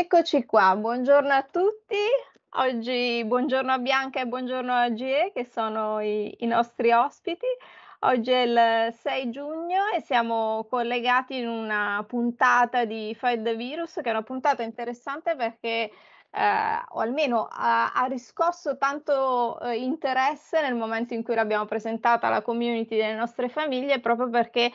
Eccoci qua, buongiorno a tutti. Oggi buongiorno a Bianca e buongiorno a GE che sono i, i, nostri ospiti. Oggi è il 6 giugno e siamo collegati in una puntata di Fight the Virus che è una puntata interessante perché eh, o almeno ha, ha riscosso tanto eh, interesse nel momento in cui l'abbiamo presentata alla community delle nostre famiglie proprio perché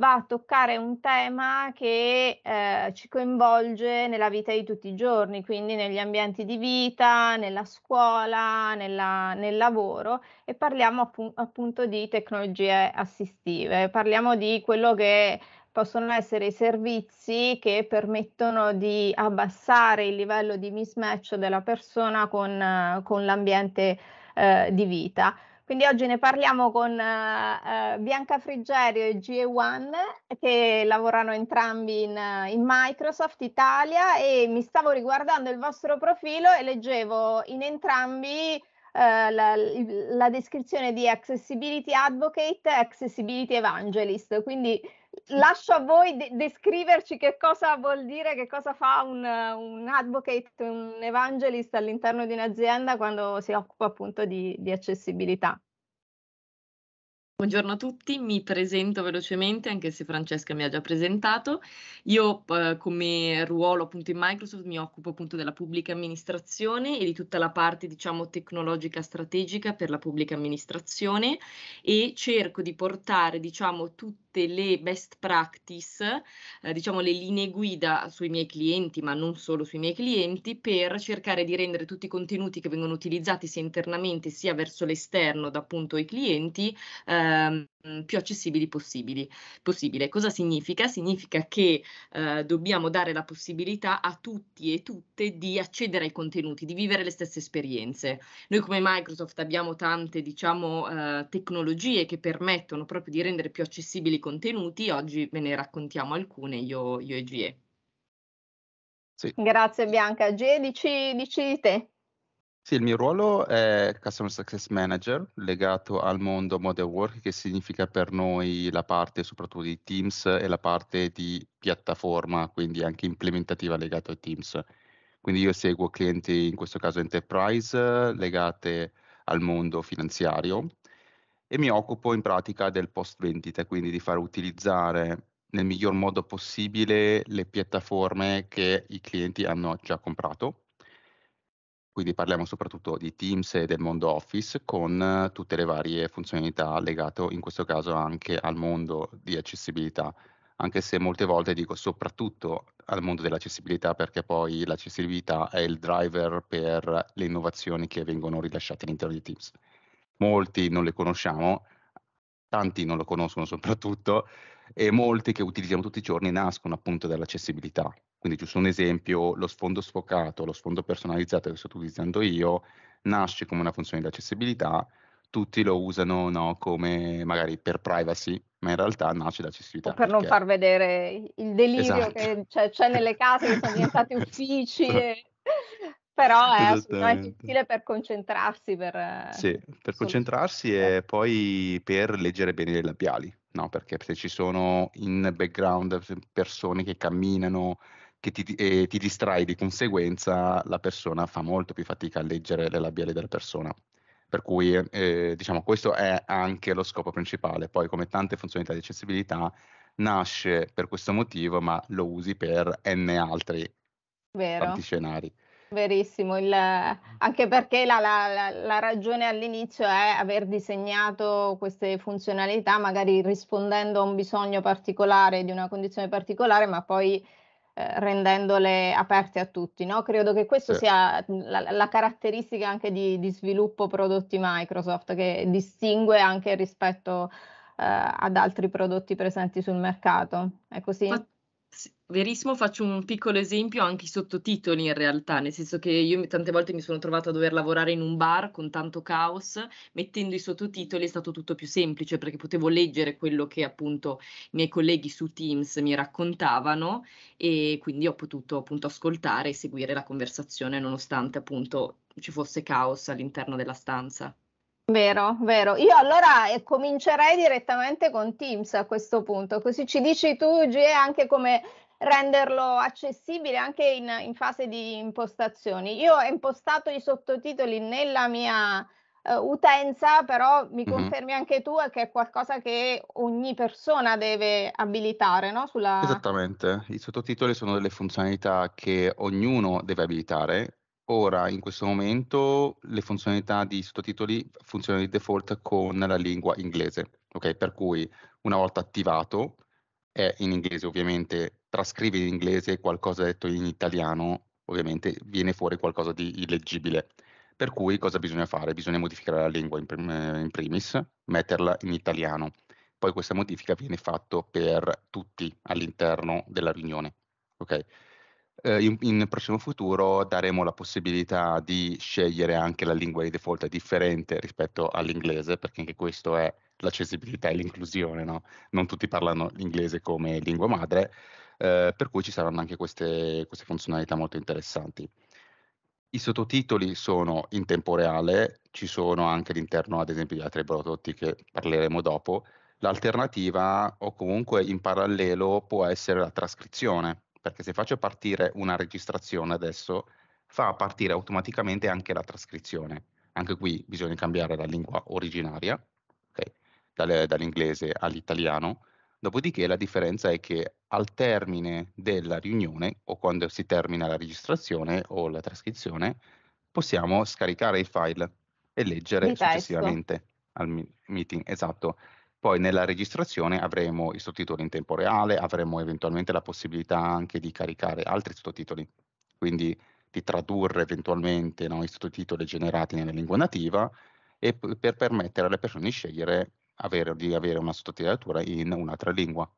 va a toccare un tema che eh, ci coinvolge nella vita di tutti i giorni, quindi negli ambienti di vita, nella scuola, nella, nel lavoro e parliamo appu- appunto di tecnologie assistive, parliamo di quello che possono essere i servizi che permettono di abbassare il livello di mismatch della persona con, con l'ambiente eh, di vita. Quindi oggi ne parliamo con uh, Bianca Frigerio e GE1 che lavorano entrambi in, eh, in, Microsoft Italia e mi stavo riguardando il vostro profilo e leggevo in entrambi uh, la, la, descrizione di Accessibility Advocate e Accessibility Evangelist. Quindi lascio a voi de- descriverci che cosa vuol dire, che cosa fa un, un, advocate, un evangelist all'interno di un'azienda quando si occupa appunto di, di accessibilità. Buongiorno a tutti, mi presento velocemente anche se Francesca mi ha già presentato. Io eh, come ruolo appunto in Microsoft mi occupo appunto della pubblica amministrazione e di tutta la parte diciamo tecnologica strategica per la pubblica amministrazione e cerco di portare diciamo tutti tutte le best practice, eh, diciamo le linee guida sui miei clienti, ma non solo sui miei clienti, per cercare di rendere tutti i contenuti che vengono utilizzati sia internamente sia verso l'esterno da appunto i clienti ehm, Mm, più accessibili possibili. possibile. Cosa significa? Significa che eh, dobbiamo dare la possibilità a tutti e tutte di accedere ai contenuti, di vivere le stesse esperienze. Noi come Microsoft abbiamo tante diciamo, eh, tecnologie che permettono proprio di rendere più accessibili i contenuti, oggi ve ne raccontiamo alcune io, io e GE. Sì. Grazie Bianca. GE, dici, dici te. Sì, il mio ruolo è Customer Success Manager legato al mondo Model Work, che significa per noi la parte soprattutto di Teams e la parte di piattaforma, quindi anche implementativa legata a Teams. Quindi io seguo clienti, in questo caso enterprise, legate al mondo finanziario e mi occupo in pratica del post vendita, quindi di far utilizzare nel miglior modo possibile le piattaforme che i clienti hanno già comprato quindi parliamo soprattutto di Teams e del mondo Office con eh, tutte le varie funzionalità legate in questo caso anche al mondo di accessibilità, anche se molte volte dico soprattutto al mondo dell'accessibilità perché poi l'accessibilità è il driver per le innovazioni che vengono rilasciate all'interno di Teams. Molti non le conosciamo, tanti non lo conoscono soprattutto, e molti che utilizziamo tutti i giorni nascono appunto dall'accessibilità. Quindi giusto un esempio, lo sfondo sfocato, lo sfondo personalizzato che sto utilizzando io, nasce come una funzione di accessibilità, tutti lo usano no, come magari per privacy, ma in realtà nasce da accessibilità. O per perché... non far vedere il delirio esatto. che c'è, c'è, nelle case che sono diventati uffici. E però eh, è, utile per concentrarsi. Per, eh, sì, per concentrarsi eh. e poi per leggere bene le labiali, no? Perché se ci sono in background persone che camminano che ti, e ti distrai di conseguenza, la persona fa molto più fatica a leggere le labiali della persona. Per cui, eh, diciamo, questo è anche lo scopo principale. Poi, come tante funzionalità di accessibilità, nasce per questo motivo, ma lo usi per n altri Vero. tanti scenari. Verissimo, il, anche perché la, la, la, ragione all'inizio è aver disegnato queste funzionalità magari rispondendo a un bisogno particolare di una condizione particolare, ma poi eh, rendendole aperte a tutti. No? Credo che questa sì. sia la, la, caratteristica anche di, di, sviluppo prodotti Microsoft che distingue anche rispetto eh, ad altri prodotti presenti sul mercato. È così? Ma Verissimo, faccio un piccolo esempio, anche i sottotitoli in realtà, nel senso che io tante volte mi sono trovata a dover lavorare in un bar con tanto caos, mettendo i sottotitoli è stato tutto più semplice perché potevo leggere quello che appunto i miei colleghi su Teams mi raccontavano e quindi ho potuto appunto ascoltare e seguire la conversazione nonostante appunto ci fosse caos all'interno della stanza. Vero, vero. Io allora eh, comincerei direttamente con Teams a questo punto, così ci dici tu, Gie, anche come renderlo accessibile anche in, in fase di impostazioni. Io ho impostato i sottotitoli nella mia eh, utenza, però mi mhm. confermi mm-hmm. anche tu che è qualcosa che ogni persona deve abilitare, no? Sulla... Esattamente, i sottotitoli sono delle funzionalità che ognuno deve abilitare Ora, in questo momento, le funzionalità di sottotitoli funzionano di default con la lingua inglese, ok? Per cui una volta attivato, è in inglese ovviamente, trascrive in inglese qualcosa detto in italiano, ovviamente viene fuori qualcosa di illeggibile. Per cui cosa bisogna fare? Bisogna modificare la lingua in, prim- eh, in primis, metterla in italiano. Poi questa modifica viene fatta per tutti all'interno della riunione, ok? eh, in, in, prossimo futuro daremo la possibilità di scegliere anche la lingua di default differente rispetto all'inglese, perché anche questo è l'accessibilità e l'inclusione, no? non tutti parlano l'inglese come lingua madre, eh, per cui ci saranno anche queste, queste funzionalità molto interessanti. I sottotitoli sono in tempo reale, ci sono anche all'interno ad esempio di altri prodotti che parleremo dopo. L'alternativa o comunque in parallelo può essere la trascrizione, perché se faccio partire una registrazione adesso, fa partire automaticamente anche la trascrizione. Anche qui bisogna cambiare la lingua originaria, okay? Dal, dall'inglese all'italiano. Dopodiché la differenza è che al termine della riunione o quando si termina la registrazione o la trascrizione, possiamo scaricare il file e leggere il successivamente testo. al meeting. Esatto. Poi nella registrazione avremo i sottotitoli in tempo reale, avremo eventualmente la possibilità anche di caricare altri sottotitoli, quindi di tradurre eventualmente no, i sottotitoli generati nella lingua nativa e per permettere alle persone di scegliere avere, di avere una sottotitolatura in un'altra lingua.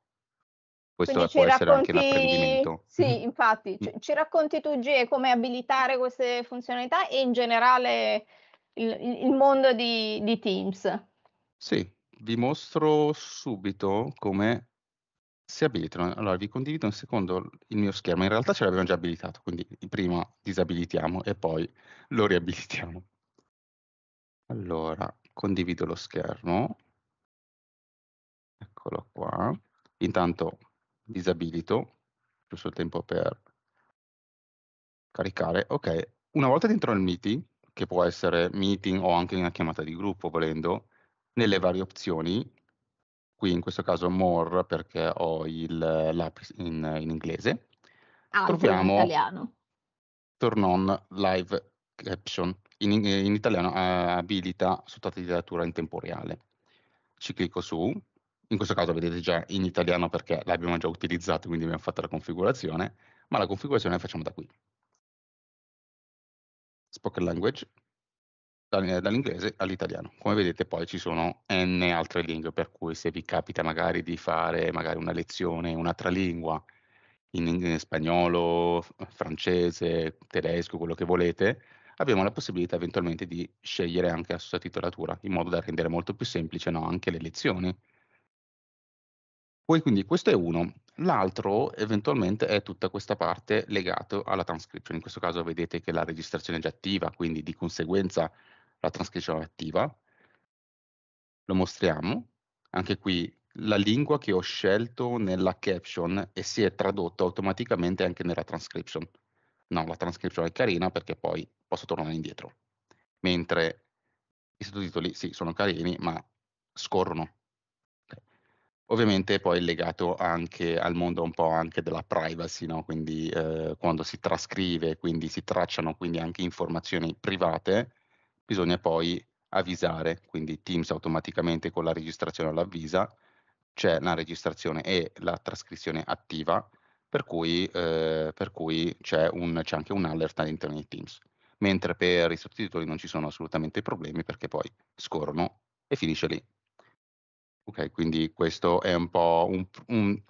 Questo Quindi può essere racconti... anche l'apprendimento. Sì, mm-hmm. infatti, ci, mm. ci racconti tu G come abilitare queste funzionalità e in generale il, il mondo di, di Teams. Sì, vi mostro subito come si abilitano. Allora, vi condivido un secondo il mio schermo. In realtà ce l'abbiamo già abilitato, quindi prima disabilitiamo e poi lo riabilitiamo. Allora, condivido lo schermo. Eccolo qua. Intanto disabilito, giusto il tempo per caricare. Ok, una volta dentro il meeting, che può essere meeting o anche una chiamata di gruppo volendo, nelle varie opzioni, qui in questo caso more perché ho il l'app in, in inglese, ah, troviamo in italiano. turn on live caption, in, in italiano eh, abilita sottotitolatura in tempo reale. Ci clicco su, in questo caso vedete già in italiano perché l'abbiamo già utilizzato, quindi abbiamo fatto la configurazione, ma la configurazione la facciamo da qui. Spoken language, dall'inglese all'italiano. Come vedete poi ci sono n altre lingue, per cui se vi capita magari di fare magari una lezione in un'altra lingua, in, in spagnolo, francese, tedesco, quello che volete, abbiamo la possibilità eventualmente di scegliere anche la sottotitolatura, in modo da rendere molto più semplice no, anche le lezioni. Poi quindi questo è uno. L'altro eventualmente è tutta questa parte legata alla transcription. In questo caso vedete che la registrazione è già attiva, quindi di conseguenza la transcrizione attiva, lo mostriamo, anche qui la lingua che ho scelto nella caption e si è tradotta automaticamente anche nella transcription. No, la transcription è carina perché poi posso tornare indietro, mentre i sottotitoli sì, sono carini, ma scorrono. Okay. Ovviamente poi è legato anche al mondo un po' anche della privacy, no? quindi eh, quando si trascrive, quindi si tracciano quindi anche informazioni private, bisogna poi avvisare, quindi Teams automaticamente con la registrazione all'avvisa, c'è la registrazione e la trascrizione attiva, per cui, eh, per cui c'è, un, c'è, anche un alert all'interno di Teams. Mentre per i sottotitoli non ci sono assolutamente problemi perché poi scorrono e finisce lì. Ok, quindi questo è un po' un, un,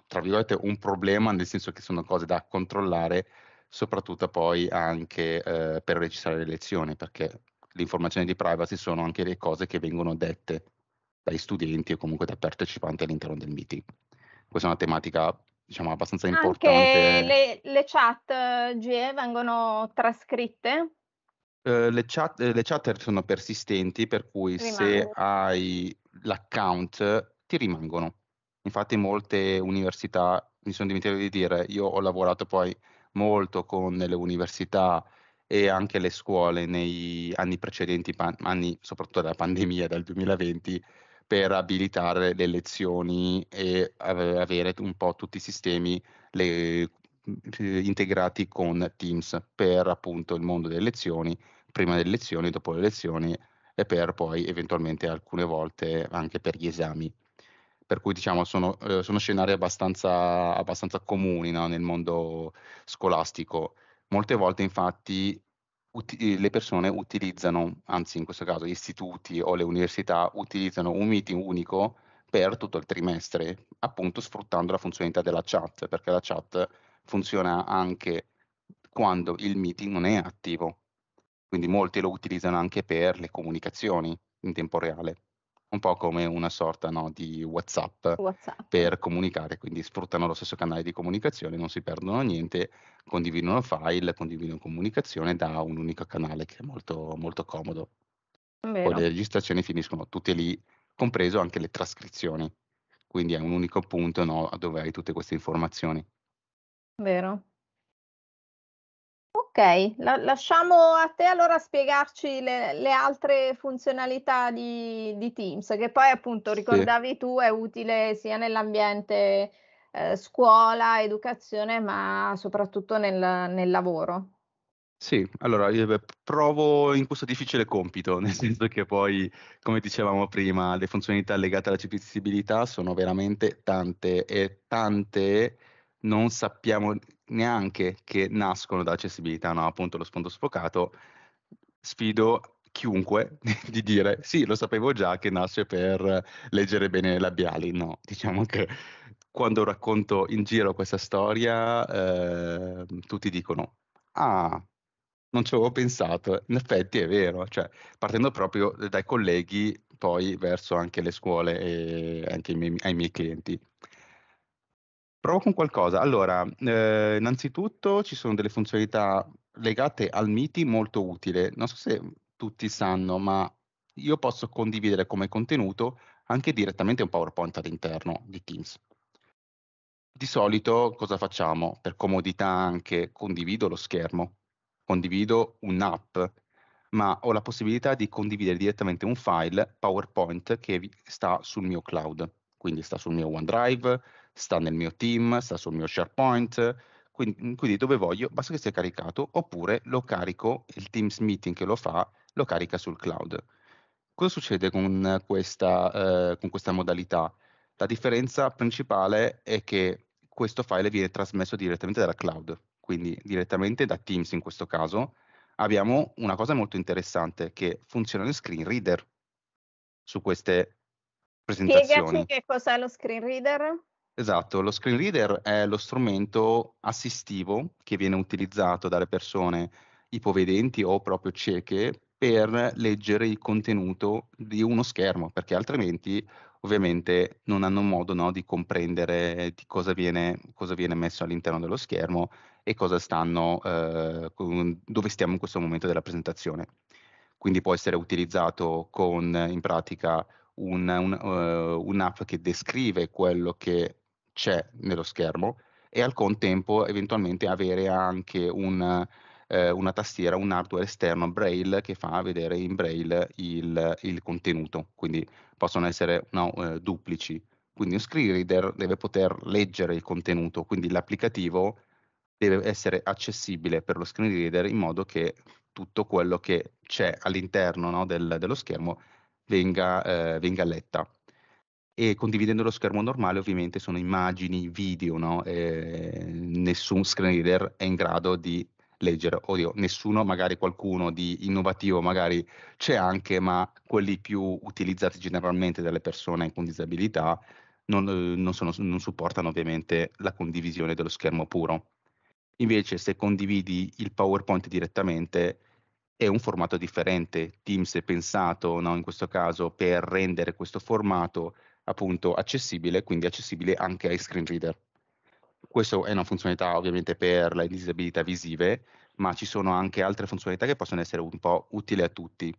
un problema, nel senso che sono cose da controllare, soprattutto poi anche eh, per registrare le lezioni, perché l'informazione di privacy sono anche le cose che vengono dette dai studenti o comunque da partecipanti all'interno del meeting. Questa è una tematica diciamo abbastanza importante. Anche le, le, chat eh, GE vengono trascritte? Uh, le, chat, eh, le chat sono persistenti, per cui rimangono. se hai l'account ti rimangono. Infatti molte università, mi sono dimenticato di dire, io ho lavorato poi molto con le università e anche le scuole nei anni precedenti, pan- anni soprattutto della pandemia, dal 2020, per abilitare le lezioni e avere un po' tutti i sistemi le, mhmm, integrati con Teams per appunto il mondo delle lezioni, prima delle lezioni, dopo le lezioni e per poi eventualmente alcune volte anche per gli esami. Per cui diciamo sono, eh, sono scenari abbastanza, abbastanza comuni no, nel mondo scolastico. Molte volte infatti uti- eh, le persone utilizzano, anzi in questo caso gli istituti o le università utilizzano un meeting unico per tutto il trimestre, appunto sfruttando la funzionalità della chat, perché la chat funziona anche quando il meeting non è attivo. Quindi molti lo utilizzano anche per le comunicazioni in tempo reale un po' come una sorta no, di WhatsApp, WhatsApp, per comunicare, quindi sfruttano lo stesso canale di comunicazione, non si perdono niente, condividono file, condividono comunicazione da un unico canale che è molto, molto comodo. Vero. Poi le registrazioni finiscono tutte lì, compreso anche le trascrizioni, quindi è un unico punto no, dove hai tutte queste informazioni. Vero. Ok, la- lasciamo a te allora spiegarci le, le altre funzionalità di, di, Teams, che poi appunto ricordavi sì. tu è utile sia nell'ambiente eh, scuola, educazione, ma soprattutto nel, nel lavoro. Sì, allora provo in questo difficile compito, nel senso che poi, come dicevamo prima, le funzionalità legate alla accessibilità sono veramente tante e tante non sappiamo neanche che nascono da accessibilità, no? appunto lo sfondo sfocato, sfido chiunque di dire sì, lo sapevo già che nasce per leggere bene i labiali, no, diciamo che quando racconto in giro questa storia eh, tutti dicono ah, non ci avevo pensato, in effetti è vero, cioè partendo proprio dai colleghi poi verso anche le scuole e anche miei, ai miei clienti. Provo con qualcosa. Allora, eh, innanzitutto ci sono delle funzionalità legate al MITI molto utili. Non so se tutti sanno, ma io posso condividere come contenuto anche direttamente un PowerPoint all'interno di Teams. Di solito cosa facciamo? Per comodità anche condivido lo schermo, condivido un'app, ma ho la possibilità di condividere direttamente un file PowerPoint che sta sul mio cloud, quindi sta sul mio OneDrive, sta nel mio team, sta sul mio SharePoint, quindi, quindi dove voglio, basta che sia caricato, oppure lo carico, il Teams Meeting che lo fa, lo carica sul cloud. Cosa succede con questa, eh, con questa modalità? La differenza principale è che questo file viene trasmesso direttamente dalla cloud, quindi direttamente da Teams in questo caso, abbiamo una cosa molto interessante che funziona lo screen reader su queste presentazioni. Spiegaci che cos'è lo screen reader? Esatto, lo screen reader è lo strumento assistivo che viene utilizzato dalle persone ipovedenti o proprio cieche per leggere il contenuto di uno schermo, perché altrimenti ovviamente non hanno modo no, di comprendere di cosa, viene, cosa viene, messo all'interno dello schermo e stanno, eh, dove stiamo in questo momento della presentazione. Quindi può essere utilizzato con in pratica un, un, uh, un'app che descrive quello che c'è nello schermo e al contempo eventualmente avere anche un, eh, una tastiera, un hardware esterno Braille che fa vedere in Braille il, il contenuto, quindi possono essere no, eh, duplici. Quindi un screen reader deve poter leggere il contenuto, quindi l'applicativo deve essere accessibile per lo screen reader in modo che tutto quello che c'è all'interno no, del, dello schermo venga, eh, venga letta e condividendo lo schermo normale ovviamente sono immagini, video, no? eh, nessun screen reader è in grado di leggere, oddio, nessuno, magari qualcuno di innovativo magari c'è anche, ma quelli più utilizzati generalmente dalle persone con disabilità non, eh, non, sono, non supportano ovviamente la condivisione dello schermo puro. Invece se condividi il PowerPoint direttamente, è un formato differente. Teams è pensato no, in questo caso per rendere questo formato appunto accessibile, quindi accessibile anche ai screen reader. Questa è una funzionalità ovviamente per le disabilità visive, ma ci sono anche altre funzionalità che possono essere un po' utili a tutti.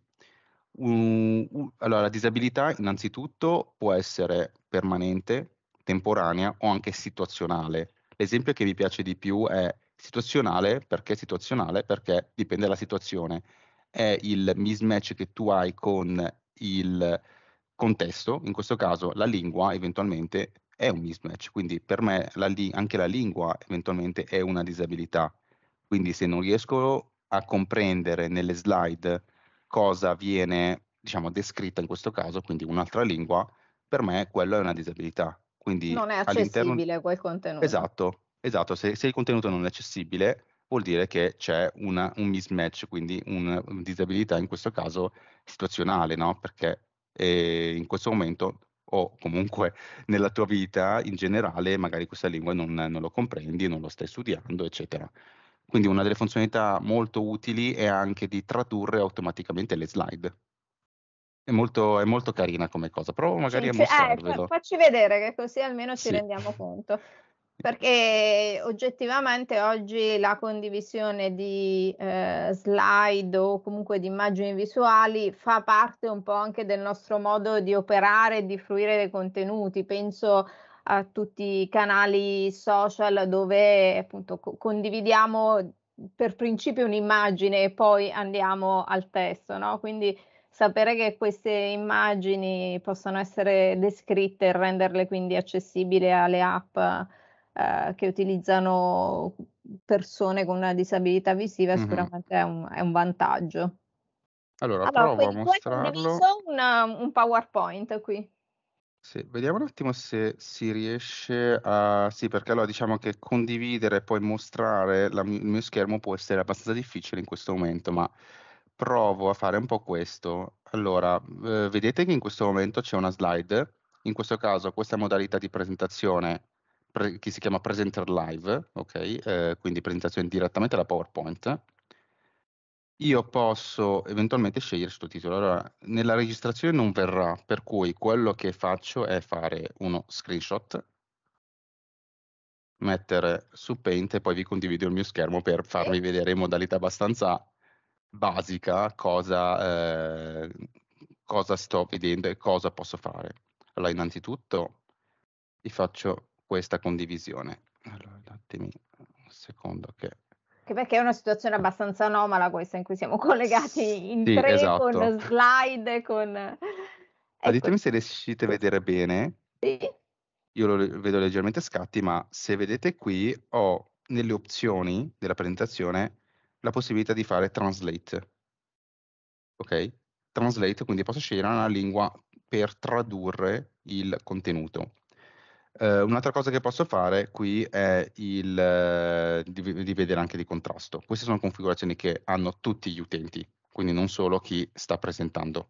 Uh, uh, allora, la disabilità innanzitutto può essere permanente, temporanea o anche situazionale. L'esempio che vi piace di più è situazionale perché situazionale perché dipende dalla situazione. È il mismatch che tu hai con il contesto, in questo caso la lingua eventualmente è un mismatch, quindi per me la li- anche la lingua eventualmente è una disabilità. Quindi se non riesco a comprendere nelle slide cosa viene diciamo, descritta in questo caso, quindi un'altra lingua, per me quello è una disabilità. Quindi non è accessibile quel contenuto. Esatto, esatto. Se, se, il contenuto non è accessibile vuol dire che c'è una, un mismatch, quindi una disabilità in questo caso situazionale, no? perché eh, in questo momento o comunque nella tua vita in generale magari questa lingua non, non lo comprendi, non lo stai studiando, eccetera. Quindi una delle funzionalità molto utili è anche di tradurre automaticamente le slide. È molto, è molto carina come cosa, provo magari a eh, mostrarvelo. Eh, facci vedere che così almeno ci sì. rendiamo conto. Perché oggettivamente oggi la condivisione di eh, slide o comunque di immagini visuali fa parte un po' anche del nostro modo di operare e di fruire dei contenuti. Penso a tutti i canali social dove appunto co- condividiamo per principio un'immagine e poi andiamo al testo, no? Quindi sapere che queste immagini possono essere descritte e renderle quindi accessibili alle app eh, che utilizzano persone con una disabilità visiva, mm-hmm. sicuramente è un, è un, vantaggio. Allora, allora provo a mostrarlo. Ho una, un PowerPoint qui. Sì, vediamo un attimo se si riesce a... Sì, perché allora diciamo che condividere e poi mostrare la, il mio schermo può essere abbastanza difficile in questo momento, ma provo a fare un po' questo. Allora, eh, vedete che in questo momento c'è una slide, in questo caso questa modalità di presentazione pre- che si chiama Presenter Live, ok? eh, quindi presentazione direttamente da PowerPoint, io posso eventualmente scegliere sottotitolo. Allora, nella registrazione non verrà, per cui quello che faccio è fare uno screenshot, mettere su Paint e poi vi condivido il mio schermo per farvi vedere in modalità abbastanza basica cosa, eh, cosa sto vedendo e cosa posso fare. Allora, innanzitutto vi faccio questa condivisione. Allora, datemi un secondo che... Che perché è una situazione abbastanza anomala questa in cui siamo collegati in sì, tre esatto. con slide, con... Ecco. Ditemi se riuscite a vedere bene. Sì. Io lo vedo leggermente a scatti, ma se vedete qui ho nelle opzioni della presentazione la possibilità di fare translate. Ok? Translate, quindi posso scegliere una lingua per tradurre il contenuto. Eh, un'altra cosa che posso fare qui è il, eh, di, di vedere anche di contrasto. Queste sono configurazioni che hanno tutti gli utenti, quindi non solo chi sta presentando.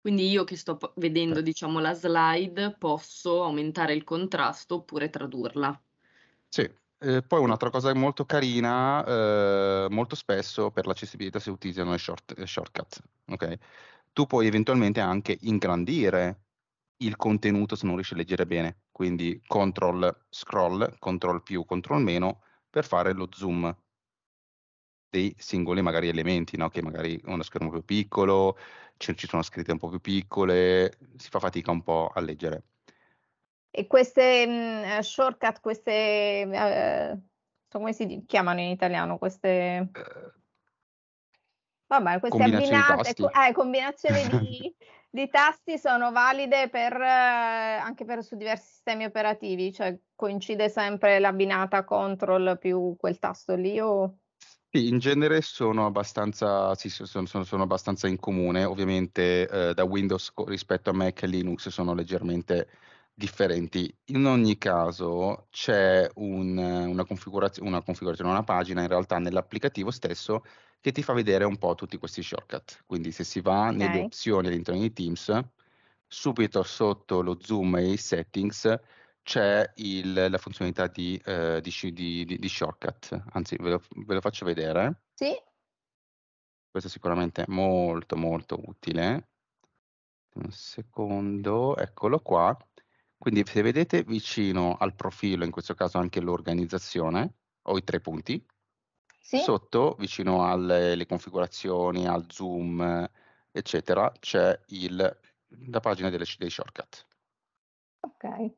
Quindi io che sto vedendo, diciamo, la slide, posso aumentare il contrasto oppure tradurla. Sì. Eh, poi un'altra cosa molto carina, eh, molto spesso per l'accessibilità si utilizzano i short, eh, shortcut, okay? tu puoi eventualmente anche ingrandire il contenuto se non riesci a leggere bene, quindi control scroll, control più, control meno, per fare lo zoom dei singoli magari elementi, no? che magari uno schermo più piccolo, ci, sono scritte un po' più piccole, si fa fatica un po' a leggere. E queste mh, mm, eh, shortcut, queste, uh, come si chiamano in italiano? Queste... Uh, Vabbè, ma queste abbinate, eh, combinazioni di, di, tasti sono valide per, eh, anche per, su diversi sistemi operativi, cioè coincide sempre l'abbinata control più quel tasto lì o... Sì, in genere sono abbastanza, sì, sono, sono, sono abbastanza in comune, ovviamente eh, da Windows rispetto a Mac e Linux sono leggermente differenti. In ogni caso c'è un, una, configurazio- una configurazione, una pagina in realtà nell'applicativo stesso che ti fa vedere un po' tutti questi shortcut. Quindi se si va okay. nelle opzioni all'interno di Teams, subito sotto lo zoom e i settings c'è il, la funzionalità di, eh, di, di, di, shortcut. Anzi, ve lo, ve lo faccio vedere. Sì. Questo è sicuramente molto molto utile. Un secondo, eccolo qua. Quindi se vedete vicino al profilo, in questo caso anche l'organizzazione, ho i tre punti, sì? sotto, vicino alle configurazioni, al zoom, eccetera, c'è il, la pagina delle, dei shortcut. Ok.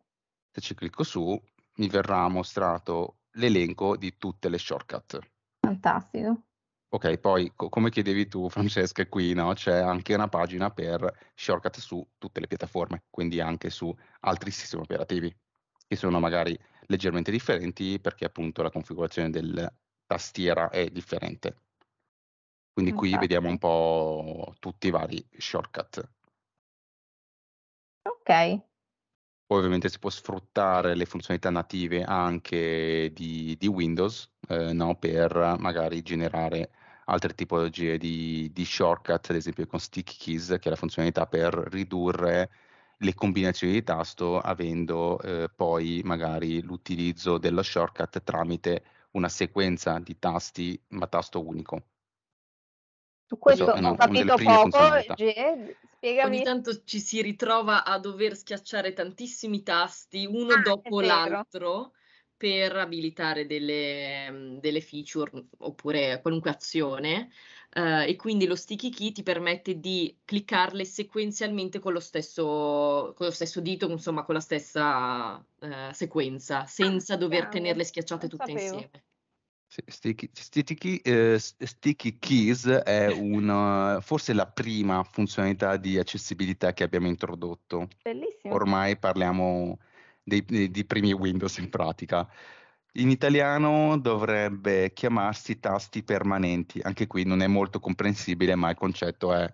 Se ci clicco su, mi verrà mostrato l'elenco di tutte le shortcut. Fantastico. Ok, poi co- come chiedevi tu, Francesca, qui no? c'è anche una pagina per shortcut su tutte le piattaforme, quindi anche su altri sistemi operativi, che sono magari leggermente differenti perché appunto la configurazione del, tastiera è differente. Quindi qui Infatti. vediamo un po' tutti i vari shortcut. Ok. ovviamente si può sfruttare le funzionalità native anche di, di Windows eh, no? per magari generare altre tipologie di, di, shortcut, ad esempio con stick keys, che è la funzionalità per ridurre le combinazioni di tasto avendo eh, poi magari l'utilizzo dello shortcut tramite una sequenza di tasti ma tasto unico. Su questo, questo ho capito poco, G, spiegami. Ogni tanto ci si ritrova a dover schiacciare tantissimi tasti uno ah, dopo l'altro per abilitare delle, delle feature oppure qualunque azione Uh, e quindi lo sticky key ti permette di cliccarle sequenzialmente con lo stesso, con lo stesso dito, insomma con la stessa uh, sequenza, ah, senza dover grande. tenerle schiacciate tutte sapevo. insieme. Sì, sticky, sticky, eh, sticky, Keys è una, forse la prima funzionalità di accessibilità che abbiamo introdotto. Bellissimo. Ormai parliamo di primi Windows in pratica. In italiano dovrebbe chiamarsi tasti permanenti, anche qui non è molto comprensibile, ma il concetto è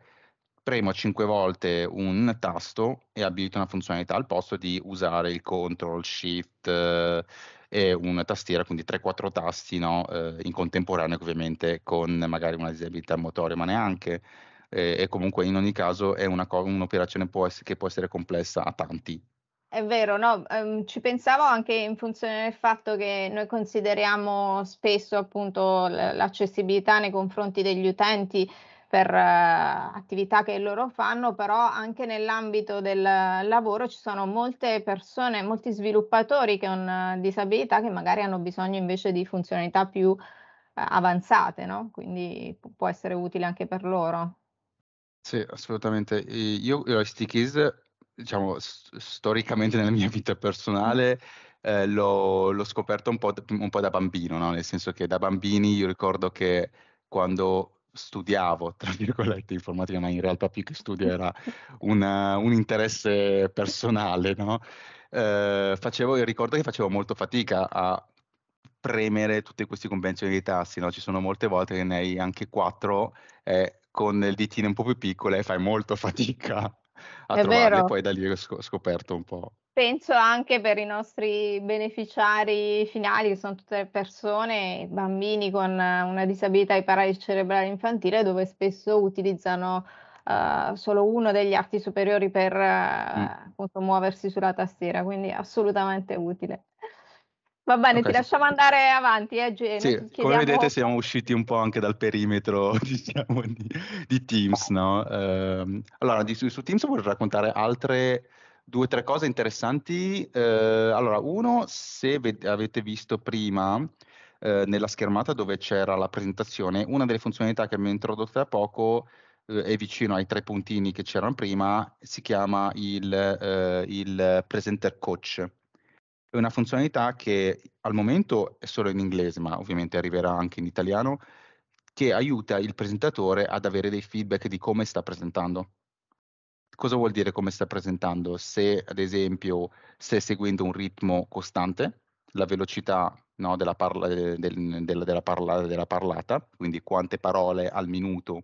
premo 5 volte un tasto e abilito una funzionalità al posto di usare il control, shift eh, e una tastiera, quindi 3-4 tasti no, eh, in contemporanea, ovviamente con magari una disabilità motoria, ma neanche. Eh, e comunque in ogni caso è una co- un'operazione può essere, che può essere complessa a tanti è vero, no, ehm, ci pensavo anche in funzione del fatto che noi consideriamo spesso appunto l- l'accessibilità nei confronti degli utenti per eh, attività che loro fanno, però anche nell'ambito del lavoro ci sono molte persone, molti sviluppatori che hanno eh, disabilità che magari hanno bisogno invece di funzionalità più eh, avanzate, no? Quindi può essere utile anche per loro. Sì, assolutamente. Io, io Elastic Keys diciamo, storicamente nella mia vita personale eh, l'ho, l'ho, scoperto un po', un po da bambino, no? nel senso che da bambini io ricordo che quando studiavo, tra virgolette, informatica, ma in realtà più che studio era una, un interesse personale, no? eh, facevo, ricordo che facevo molto fatica a premere tutte queste convenzioni dei tassi, no? Ci sono molte volte che ne hai anche quattro, eh, con il ditino un po' più piccolo e fai molto fatica a È trovarli, vero. poi da lì ho scoperto un po'. Penso anche per i nostri beneficiari finali, che sono tutte persone, bambini con eh, una disabilità ai paralisi cerebrale infantile, dove spesso utilizzano Uh, solo uno degli arti superiori per uh, mm. appunto, muoversi sulla tastiera, quindi assolutamente utile. Va bene, okay. ti lasciamo andare avanti. Eh, Gene. Sì, Chiediamo... Come vedete siamo usciti un po' anche dal perimetro diciamo, di, di, Teams. No? Uh, allora, di, su, Teams vorrei raccontare altre due o tre cose interessanti. Uh, allora, uno, se ve- avete visto prima uh, nella schermata dove c'era la presentazione, una delle funzionalità che abbiamo introdotto da poco eh, è vicino ai tre puntini che c'erano prima, si chiama il, il Presenter Coach è una funzionalità che al momento è solo in inglese, ma ovviamente arriverà anche in italiano, che aiuta il presentatore ad avere dei feedback di come sta presentando. Cosa vuol dire come sta presentando? Se, ad esempio, stai seguendo un ritmo costante, la velocità no, della, parla, del, della, della, parla, della parlata, quindi quante parole al minuto.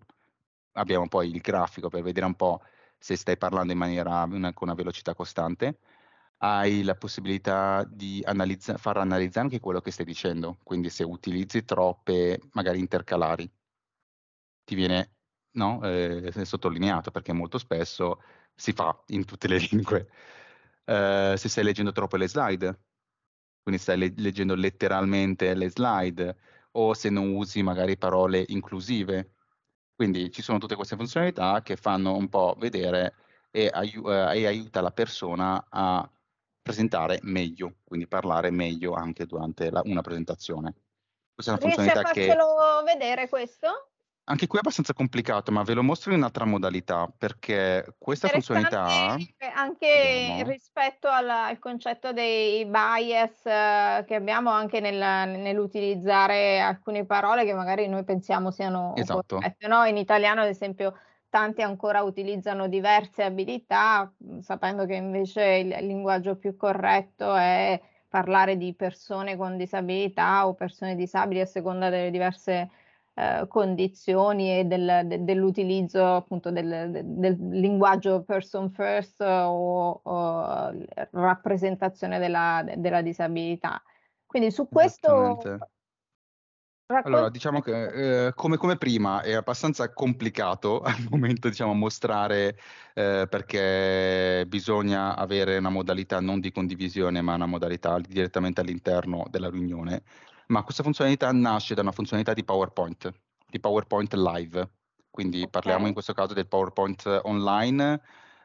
Abbiamo poi il grafico per vedere un po' se stai parlando in maniera una, con una velocità costante hai la possibilità di analizza- far analizzare anche quello che stai dicendo, quindi se utilizzi troppe magari intercalari, ti viene no? eh, sottolineato perché molto spesso si fa in tutte le lingue. Eh, se stai leggendo troppe le slide, quindi stai le- leggendo letteralmente le slide, o se non usi magari parole inclusive. Quindi ci sono tutte queste funzionalità che fanno un po' vedere e, aiuta, eh, e aiuta la persona a presentare meglio, quindi parlare meglio anche durante la, una presentazione. Questa è una Riesci funzionalità che... farcelo vedere questo? Anche qui è abbastanza complicato, ma ve lo mostro in un'altra modalità, perché questa funzionalità... Anche vediamo. rispetto al, al, concetto dei bias eh, che abbiamo anche nel, nell'utilizzare alcune parole che magari noi pensiamo siano esatto. corrette, no? In italiano, ad esempio, tanti ancora utilizzano diverse abilità, sapendo che invece il linguaggio più corretto è parlare di persone con disabilità o persone disabili a seconda delle diverse eh, condizioni e del, de, dell'utilizzo appunto del, del, linguaggio person first o, o rappresentazione della, della, disabilità. Quindi su questo allora, diciamo che eh, come, come, prima è abbastanza complicato al momento diciamo, mostrare eh, perché bisogna avere una modalità non di condivisione ma una modalità direttamente all'interno della riunione, ma questa funzionalità nasce da una funzionalità di PowerPoint, di PowerPoint Live, quindi okay. parliamo in questo caso del PowerPoint online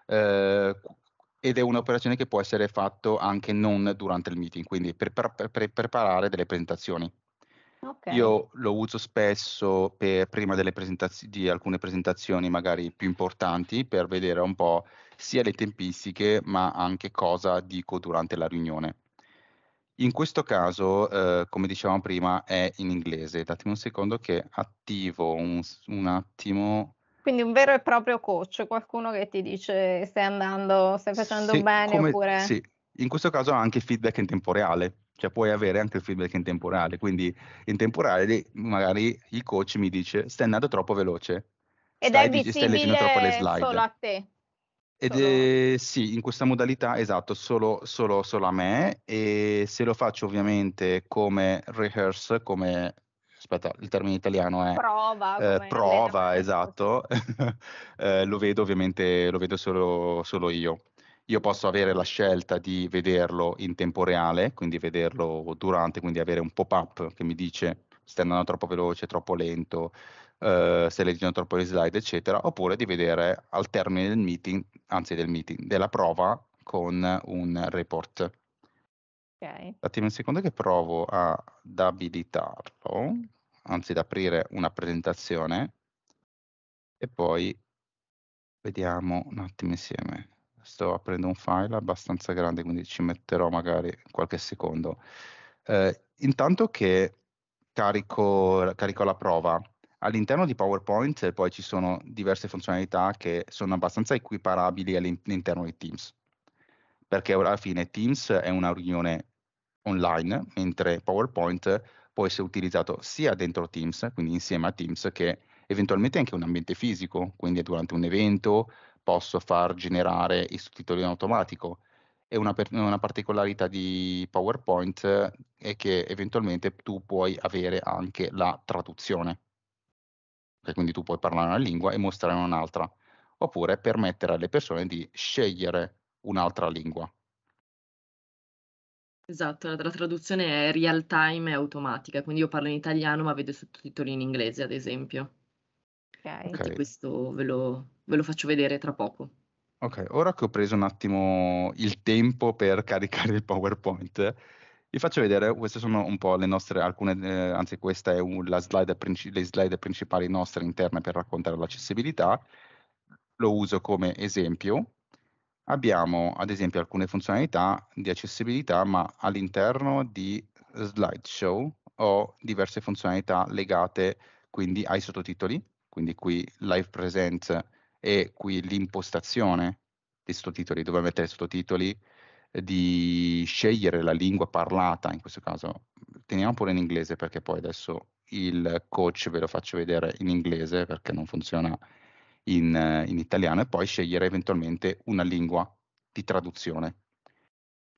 eh, ed è un'operazione che può essere fatta anche non durante il meeting, quindi per, per, per preparare delle presentazioni. Okay. Io lo uso spesso per, prima presentaz- di alcune presentazioni magari più importanti per vedere un po' sia le tempistiche ma anche cosa dico durante la riunione. In questo caso, eh, come dicevamo prima, è in inglese. Datemi un secondo che attivo un, un attimo quindi un vero e proprio coach, qualcuno che ti dice stai andando, stai facendo sì, bene come, oppure... Sì, in questo caso ha anche feedback in tempo reale cioè puoi avere anche il feedback in temporale, quindi in temporale magari il coach mi dice stai andando troppo veloce, ed stai, è visibile solo a te. Ed solo... è, sì, in questa modalità esatto, solo, solo, solo, a me e se lo faccio ovviamente come rehearse, come aspetta, il termine italiano è prova, eh, prova esatto, eh, lo vedo ovviamente, lo vedo solo, solo io io posso avere la scelta di vederlo in tempo reale, quindi vederlo durante, quindi avere un pop-up che mi dice stai andando troppo veloce, troppo lento, eh, stai leggendo troppo le slide, eccetera, oppure di vedere al termine del meeting, anzi del meeting, della prova con un report. Ok. Attimo un secondo che provo ad abilitarlo, anzi ad aprire una presentazione e poi vediamo un attimo insieme sto aprendo un file abbastanza grande, quindi ci metterò magari qualche secondo. Eh, intanto che carico, carico la prova, all'interno di PowerPoint poi ci sono diverse funzionalità che sono abbastanza equiparabili all'interno di Teams, perché alla fine Teams è una riunione online, mentre PowerPoint può essere utilizzato sia dentro Teams, quindi insieme a Teams, che eventualmente anche in un ambiente fisico, quindi durante un evento posso far generare i sottotitoli in automatico. E una, una, particolarità di PowerPoint eh, è che eventualmente tu puoi avere anche la traduzione. Okay, quindi tu puoi parlare una lingua e mostrare un'altra, oppure permettere alle persone di scegliere un'altra lingua. Esatto, la, la traduzione è real time e automatica, quindi io parlo in italiano ma vedo sottotitoli in inglese, ad esempio. Ok. okay. Questo ve lo, ve lo faccio vedere tra poco. Ok, ora che ho preso un attimo il tempo per caricare il PowerPoint, vi faccio vedere, queste sono un po' le nostre, alcune, eh, anzi questa è un, la slide princi- le slide principali nostre interne per raccontare l'accessibilità, lo uso come esempio, abbiamo ad esempio alcune funzionalità di accessibilità ma all'interno di slideshow ho diverse funzionalità legate quindi ai sottotitoli quindi qui live present e qui l'impostazione dei sottotitoli, dove mettere i sottotitoli, eh, di scegliere la lingua parlata, in questo caso teniamo pure in inglese perché poi adesso il coach ve lo faccio vedere in inglese perché non funziona in, eh, in italiano e poi scegliere eventualmente una lingua di traduzione.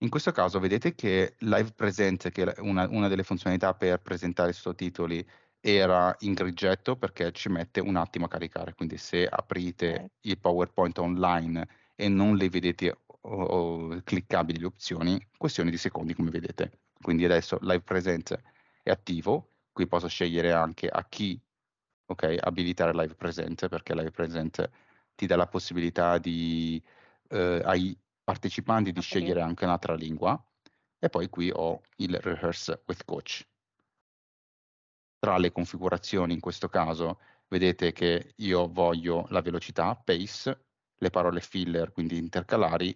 In questo caso vedete che Live Present, che è una, una delle funzionalità per presentare i sottotitoli, era in grigetto perché ci mette un attimo a caricare, quindi se aprite okay. il PowerPoint online e non le vedete o, o, cliccabili le opzioni, questione di secondi come vedete. Quindi adesso Live Presence è attivo, qui posso scegliere anche a chi okay, abilitare Live Presence perché Live Presence ti dà la possibilità di, eh, ai partecipanti di okay. scegliere anche un'altra lingua e poi qui ho il Rehearse with Coach tra le configurazioni in questo caso vedete che io voglio la velocità, pace, le parole filler, quindi intercalari,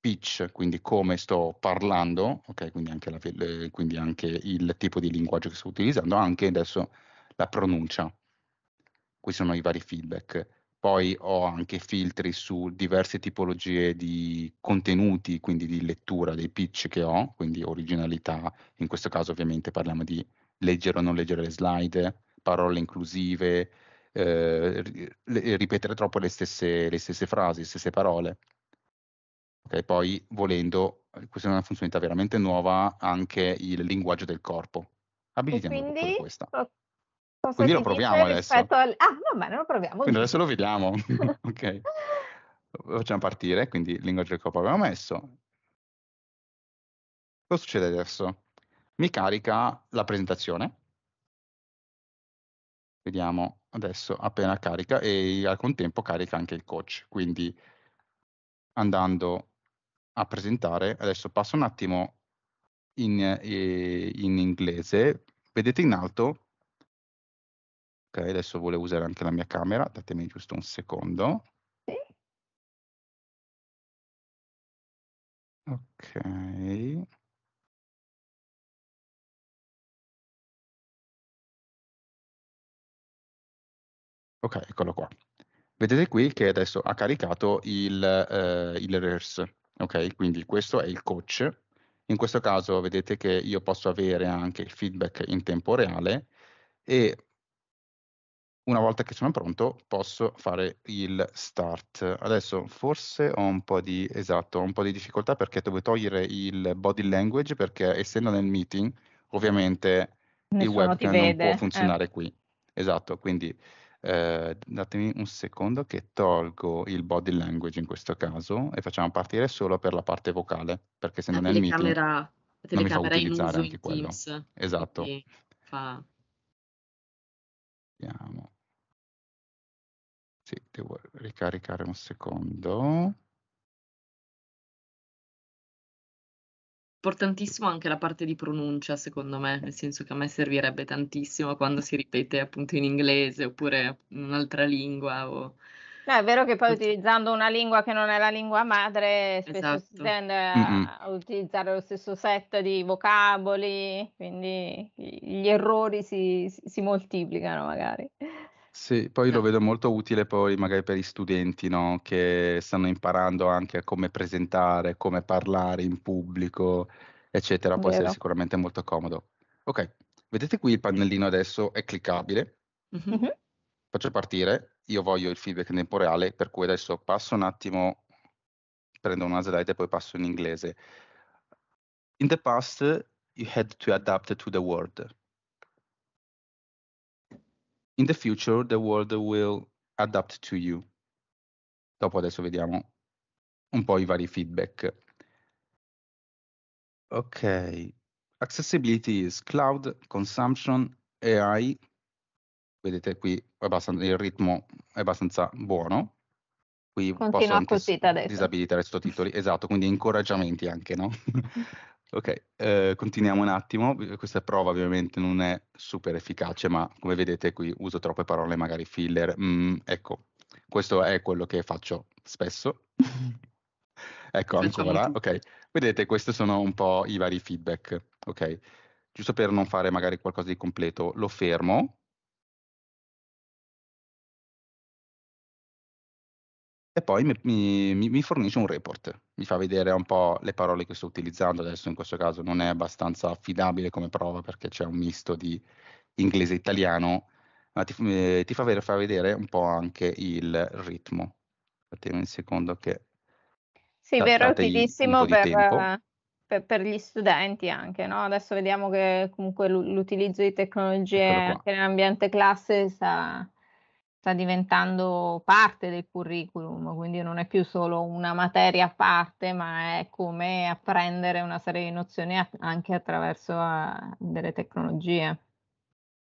pitch, quindi come sto parlando, ok quindi, anche la, eh, quindi, anche il tipo di linguaggio che sto utilizzando, anche adesso la pronuncia. Questi sono i vari feedback. Poi ho anche filtri su diverse tipologie di contenuti, quindi di lettura dei pitch che ho, quindi originalità, in questo caso ovviamente parliamo di leggere o non leggere le slide, parole inclusive, eh, ripetere troppo le stesse, le stesse, frasi, le stesse parole. Okay, poi, volendo, eh, questa è una funzionalità veramente nuova, anche il linguaggio del corpo. Abilitiamo quindi, questa. Cosa quindi lo proviamo adesso. Al... Ah, va bene, lo proviamo. Quindi adesso lo vediamo. ok. Facciamo partire, quindi il linguaggio del corpo abbiamo messo. Cosa succede adesso? mi carica la presentazione. Vediamo adesso appena carica e al contempo carica anche il coach. Quindi andando a presentare, adesso passo un attimo in, in inglese, vedete in alto, ok adesso volevo usare anche la mia camera, datemi giusto un secondo. Ok. Ok, eccolo qua. Vedete qui che adesso ha caricato il, eh, il reverse, ok? Quindi questo è il coach. In questo caso vedete che io posso avere anche il feedback in tempo reale e una volta che sono pronto posso fare il start. Adesso forse ho un po' di, esatto, un po' di difficoltà perché devo togliere il body language perché essendo nel meeting ovviamente Nessuno il webcam non può eh. funzionare eh. qui. Esatto, quindi Ehm, datemi un secondo che tolgo il body language in questo caso e facciamo partire solo per la parte vocale, perché se la non è il meeting la telecamera non mi fa in uso quello. Teams. Esatto. Fa... Vediamo. Sì, devo ricaricare un secondo. importantissimo anche la parte di pronuncia, secondo me, nel senso che a me servirebbe tantissimo quando si ripete appunto in inglese oppure in un'altra lingua. O... No, è vero che poi utilizzando una lingua che non è la lingua madre, spesso esatto. si tende a mm-hmm. utilizzare lo stesso set di vocaboli, quindi gli errori si, si moltiplicano magari. Sì, poi lo vedo molto utile poi magari per gli studenti no? che stanno imparando anche a come presentare, come parlare in pubblico, eccetera, può essere sicuramente molto comodo. Ok, vedete qui il pannellino adesso è cliccabile, mm-hmm. faccio partire, io voglio il feedback in tempo reale, per cui adesso passo un attimo, prendo una slide e poi passo in inglese. In the past you had to adapt to the world in the future the world will adapt to you. Dopo adesso vediamo un po' i vari feedback. Ok, accessibility is cloud, consumption, AI. Vedete qui il ritmo è abbastanza buono. Qui Continua posso anche adesso. disabilitare i sottotitoli, esatto, quindi incoraggiamenti anche, no? Ok, eh, continuiamo un attimo. Questa prova ovviamente non è super efficace, ma come vedete qui uso troppe parole, magari filler. Mm, ecco, questo è quello che faccio spesso. ecco, Facciamo ancora. Tutto. Ok, vedete, questi sono un po' i vari feedback. Ok, giusto per non fare magari qualcosa di completo, lo fermo e poi mi, mi, mi, fornisce un report, mi fa vedere un po' le parole che sto utilizzando, adesso in questo caso non è abbastanza affidabile come prova perché c'è un misto di inglese e italiano, ma ti, eh, ti fa, vedere, fa, vedere, un po' anche il ritmo. Fatemi un secondo che... Sì, vero, utilissimo per, eh, per, per, gli studenti anche, no? Adesso vediamo che comunque l'utilizzo di tecnologie anche nell'ambiente classe sta sta diventando parte del curriculum, quindi non è più solo una materia a parte, ma è come apprendere una serie di nozioni anche attraverso delle tecnologie.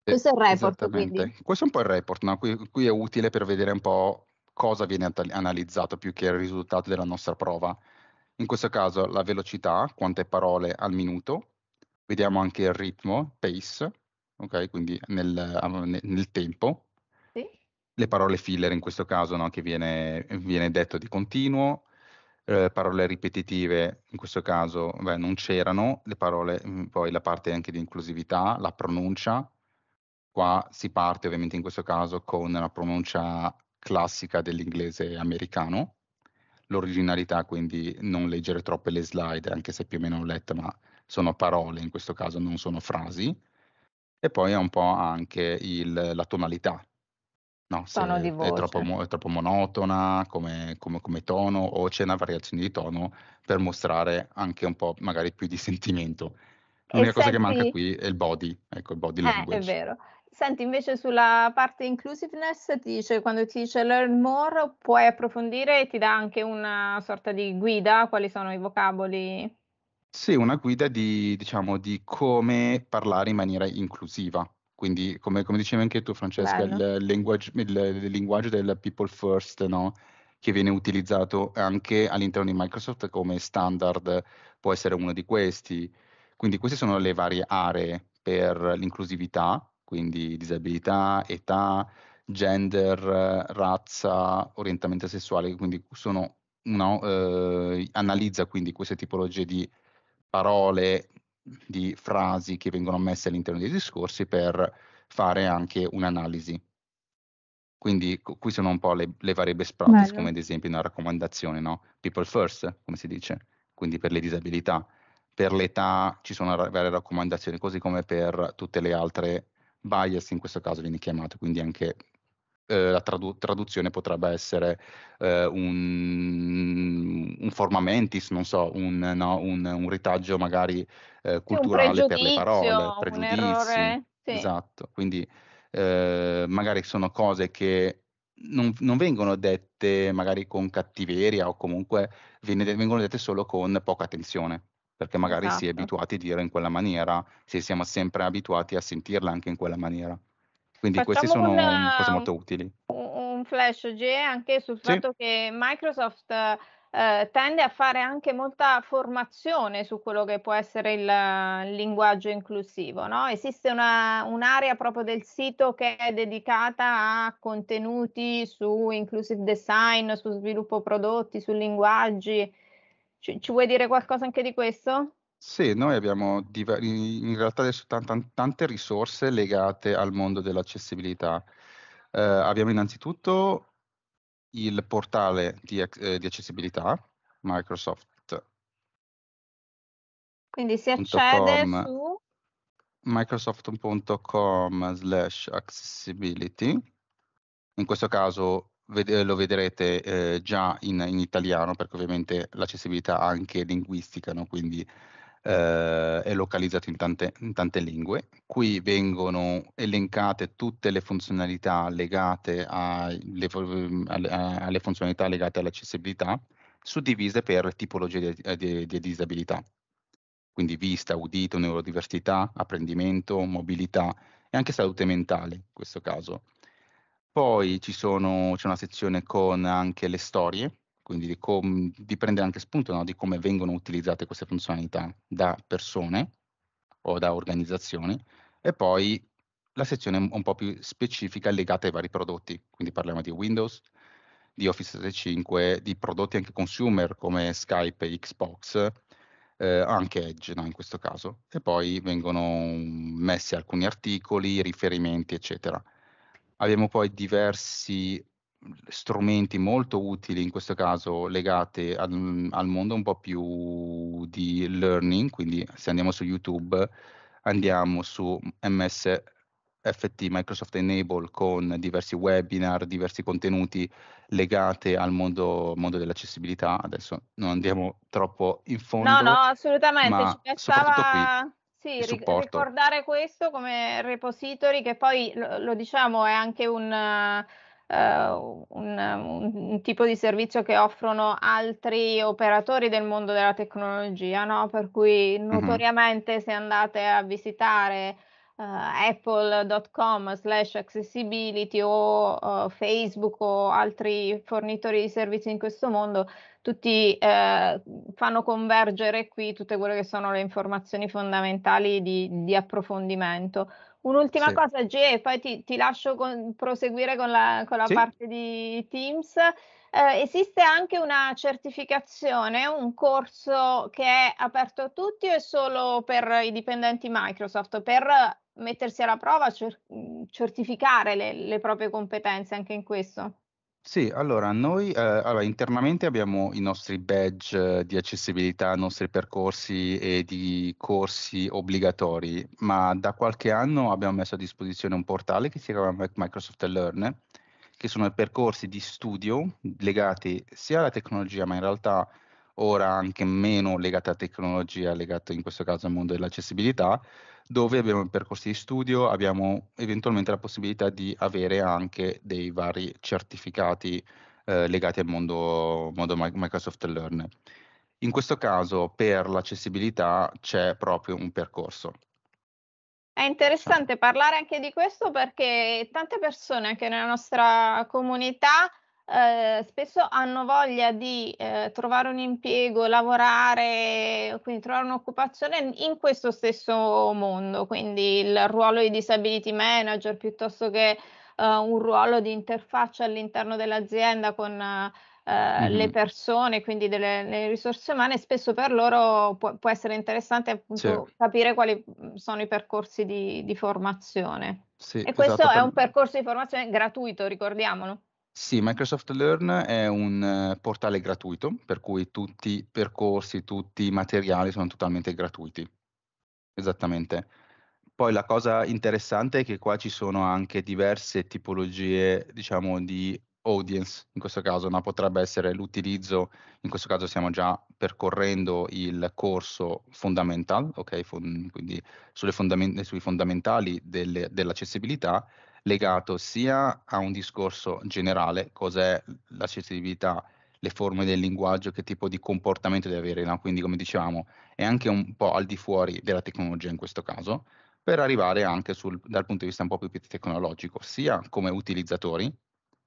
Questo è il report. Quindi. Questo è un po' il report, no? qui, qui è utile per vedere un po' cosa viene analizzato più che il risultato della nostra prova. In questo caso la velocità, quante parole al minuto, vediamo anche il ritmo, pace, ok? Quindi nel, nel tempo, le parole filler in questo caso, no? che viene, viene, detto di continuo, eh, parole ripetitive in questo caso beh, non c'erano, le parole, mm, poi la parte anche di inclusività, la pronuncia, qua si parte ovviamente in questo caso con la pronuncia classica dell'inglese americano, l'originalità quindi non leggere troppe le slide, anche se più o meno ho lette, ma sono parole in questo caso, non sono frasi, e poi è un po' anche il, la tonalità, No, tono di voce. È troppo, è troppo monotona come, come, come, tono o c'è una variazione di tono per mostrare anche un po' magari più di sentimento. L'unica cosa che manca qui è il body, ecco il body language. Eh, è vero. Senti, invece sulla parte inclusiveness dice, quando ti dice learn more puoi approfondire e ti dà anche una sorta di guida, quali sono i vocaboli? Sì, una guida di, diciamo, di come parlare in maniera inclusiva, quindi, come, come dicevi anche tu, Francesca, il linguaggio, il, il linguaggio, del people first, no? che viene utilizzato anche all'interno di Microsoft come standard, può essere uno di questi. Quindi queste sono le varie aree per l'inclusività, quindi disabilità, età, gender, razza, orientamento sessuale, quindi sono, no, eh, analizza quindi queste tipologie di parole di frasi che vengono messe all'interno dei discorsi per fare anche un'analisi. Quindi qui sono un po' le, le varie best practice, come ad esempio una raccomandazione, no? People first, come si dice, quindi per le disabilità. Per l'età ci sono varie raccomandazioni, così come per tutte le altre bias, in questo caso viene chiamato, quindi anche eh, la tradu- traduzione potrebbe essere eh, un, un formamentis, non so, un, no, un, un ritaggio magari eh, culturale per le parole, pregiudizi. Errore, sì. Esatto, quindi eh, magari sono cose che non, non, vengono dette magari con cattiveria o comunque vengono dette solo con poca attenzione perché magari esatto. si è esatto. abituati a dire in quella maniera, se siamo sempre abituati a sentirla anche in quella maniera. Quindi Facciamo queste sono una, cose molto utili. Un flash G anche sul sì. fatto che Microsoft eh, tende a fare anche molta formazione su quello che può essere il, il linguaggio inclusivo. No? Esiste una, un'area proprio del sito che è dedicata a contenuti su inclusive design, su sviluppo prodotti, su linguaggi. Ci, ci vuoi dire qualcosa anche di questo? Sì, noi abbiamo diver- in realtà adesso tan- tan- tante risorse legate al mondo dell'accessibilità. Eh, abbiamo innanzitutto il portale di, eh, di accessibilità Microsoft. Quindi si accede com, su microsoft.com slash accessibility. In questo caso ved- eh, lo vedrete eh, già in, in, italiano perché ovviamente l'accessibilità anche linguistica, no? quindi eh, è localizzato in tante, in tante, lingue. Qui vengono elencate tutte le funzionalità legate, mm, a, le, a, a, funzionalità legate all'accessibilità, suddivise per tipologie di, eh, di, di disabilità quindi vista, udito, neurodiversità, apprendimento, mobilità e anche salute mentale in questo caso. Poi sono, c'è una sezione con anche le storie, quindi di, com- di prendere anche spunto no? di come vengono utilizzate queste funzionalità da persone o da organizzazioni e poi la sezione un po' più specifica legata ai vari prodotti, quindi parliamo di Windows, di Office 365, di prodotti anche consumer come Skype e Xbox, eh, anche Edge no, in questo caso, e poi vengono messi alcuni articoli, riferimenti, eccetera. Abbiamo poi diversi strumenti molto utili in questo caso legati al, al, mondo un po' più di learning, quindi se andiamo su YouTube andiamo su MSFT, Microsoft Enable con diversi webinar, diversi contenuti legati al mondo, mondo dell'accessibilità. Adesso non andiamo troppo in fondo. No, no, assolutamente, ci piaceva sì, ricordare questo come repository che poi lo, lo diciamo è anche un... Uh, Uhm, un, un, tipo di servizio che offrono altri operatori del mondo della tecnologia, no? per cui notoriamente mm-hmm. se andate a visitare Uh, apple.com slash accessibility o uh, Facebook o altri fornitori di servizi in questo mondo, tutti uh, fanno convergere qui tutte quelle che sono le informazioni fondamentali di, di approfondimento. Un'ultima sì. cosa, G, e poi ti, ti lascio con, proseguire con la, con la sì. parte di Teams. Eh, esiste anche una certificazione, un corso che è aperto a tutti o è solo per i dipendenti Microsoft? Per mettersi alla prova, cer- certificare le, le proprie competenze anche in questo? Sì, allora noi eh, allora, internamente abbiamo i nostri badge eh, di accessibilità ai nostri percorsi e di corsi obbligatori, ma da qualche anno abbiamo messo a disposizione un portale che si chiama Microsoft Learn, che sono percorsi di studio legati sia alla tecnologia, ma in realtà ora anche meno legati alla tecnologia, legato in questo caso al mondo dell'accessibilità, dove abbiamo percorsi di studio, abbiamo eventualmente la possibilità di avere anche dei vari certificati eh, legati al mondo, mondo Microsoft Learn. In questo caso per l'accessibilità c'è proprio un percorso. È interessante parlare anche di questo perché tante persone anche nella nostra comunità eh, spesso hanno voglia di eh, trovare un impiego, lavorare, quindi trovare un'occupazione in questo stesso mondo, quindi il ruolo di disability manager piuttosto che eh, un ruolo di interfaccia all'interno dell'azienda con Uh-huh. le persone, quindi delle risorse umane, spesso per loro può, può essere interessante appunto certo. capire quali mhmm, sono i percorsi di, di formazione. Sì, e esatto, questo esatto. è un percorso di formazione gratuito, ricordiamolo. Sì, Microsoft Learn è un eh, portale gratuito, per cui tutti i percorsi, tutti i materiali sono totalmente gratuiti. Esattamente. Poi la cosa interessante è che qua ci sono anche diverse tipologie, diciamo, di audience, in questo caso, ma potrebbe essere l'utilizzo, in questo caso stiamo già percorrendo il corso fondamentale, ok, Fon- quindi fondament- sui fondamentali delle, dell'accessibilità, legato sia a un discorso generale, cos'è l'accessibilità, le forme del linguaggio, che tipo di comportamento deve avere, no? quindi come dicevamo è anche un po' al di fuori della tecnologia in questo caso, per arrivare anche sul, dal punto di vista un po' più tecnologico, sia come utilizzatori,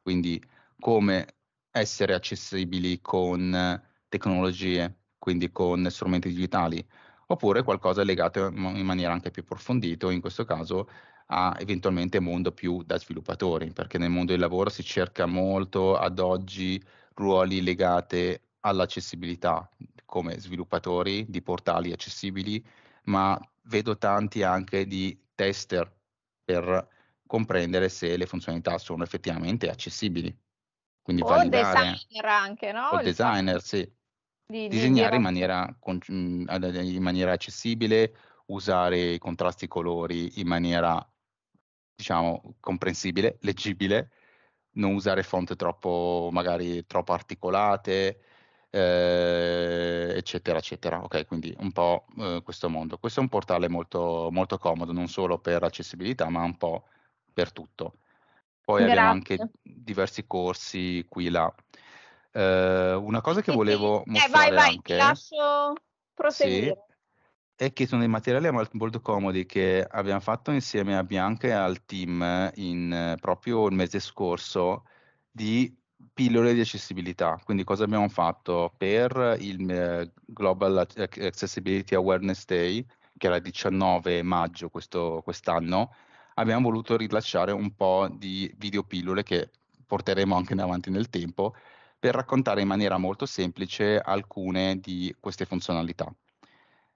quindi come essere accessibili con tecnologie, quindi con strumenti digitali, oppure qualcosa legato in maniera anche più approfondita, in questo caso a eventualmente mondo più da sviluppatori, perché nel mondo del lavoro si cerca molto ad oggi ruoli legati all'accessibilità come sviluppatori di portali accessibili, ma vedo tanti anche di tester per comprendere se le funzionalità sono effettivamente accessibili. Quindi o validare, designer anche, no? O designer, sì. Di, Disegnare di... In, maniera, mm, in maniera accessibile, usare i contrasti colori in maniera diciamo, comprensibile, leggibile, non usare font troppo, magari troppo articolate, eh, eccetera, eccetera. Ok, quindi un po' eh, questo mondo. Questo è un portale molto, molto comodo, non solo per accessibilità, ma un po' per tutto. Poi Grazie. abbiamo anche diversi corsi qui e là. Eh, una cosa che volevo mostrare eh, vai, vai, anche... Ti lascio proseguire. Sì è che sono dei materiali molto, molto, comodi che abbiamo fatto insieme a Bianca e al team in, eh, proprio il mese scorso di pillole di accessibilità. Quindi cosa abbiamo fatto? Per il eh, Global Accessibility Awareness Day, che era il 19 maggio questo, quest'anno, abbiamo voluto rilasciare un po' di video pillole che porteremo anche in avanti nel tempo per raccontare in maniera molto semplice alcune di queste funzionalità.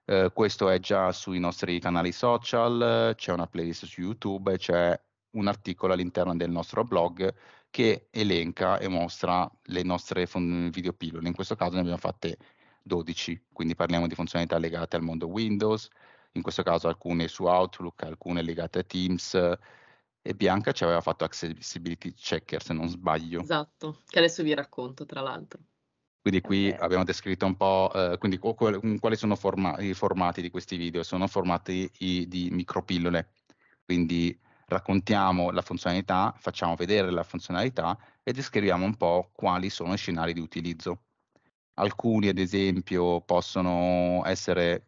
Eh, questo è già sui nostri canali social, c'è una playlist su YouTube, c'è un articolo all'interno del nostro blog che elenca e mostra le nostre fon- video pillole. In questo caso ne abbiamo fatte 12, quindi parliamo di funzionalità legate al mondo Windows, in questo caso alcune su Outlook, alcune legate a Teams e Bianca ci aveva fatto Accessibility Checker se non sbaglio. Esatto, che adesso vi racconto tra l'altro. Quindi qui okay. abbiamo descritto un po' eh, mm, quali sono forma- i formati di questi video. Sono formati i, di micropillole, quindi raccontiamo la funzionalità, facciamo vedere la funzionalità e descriviamo un po' quali sono i scenari di utilizzo. Alcuni, ad esempio, possono essere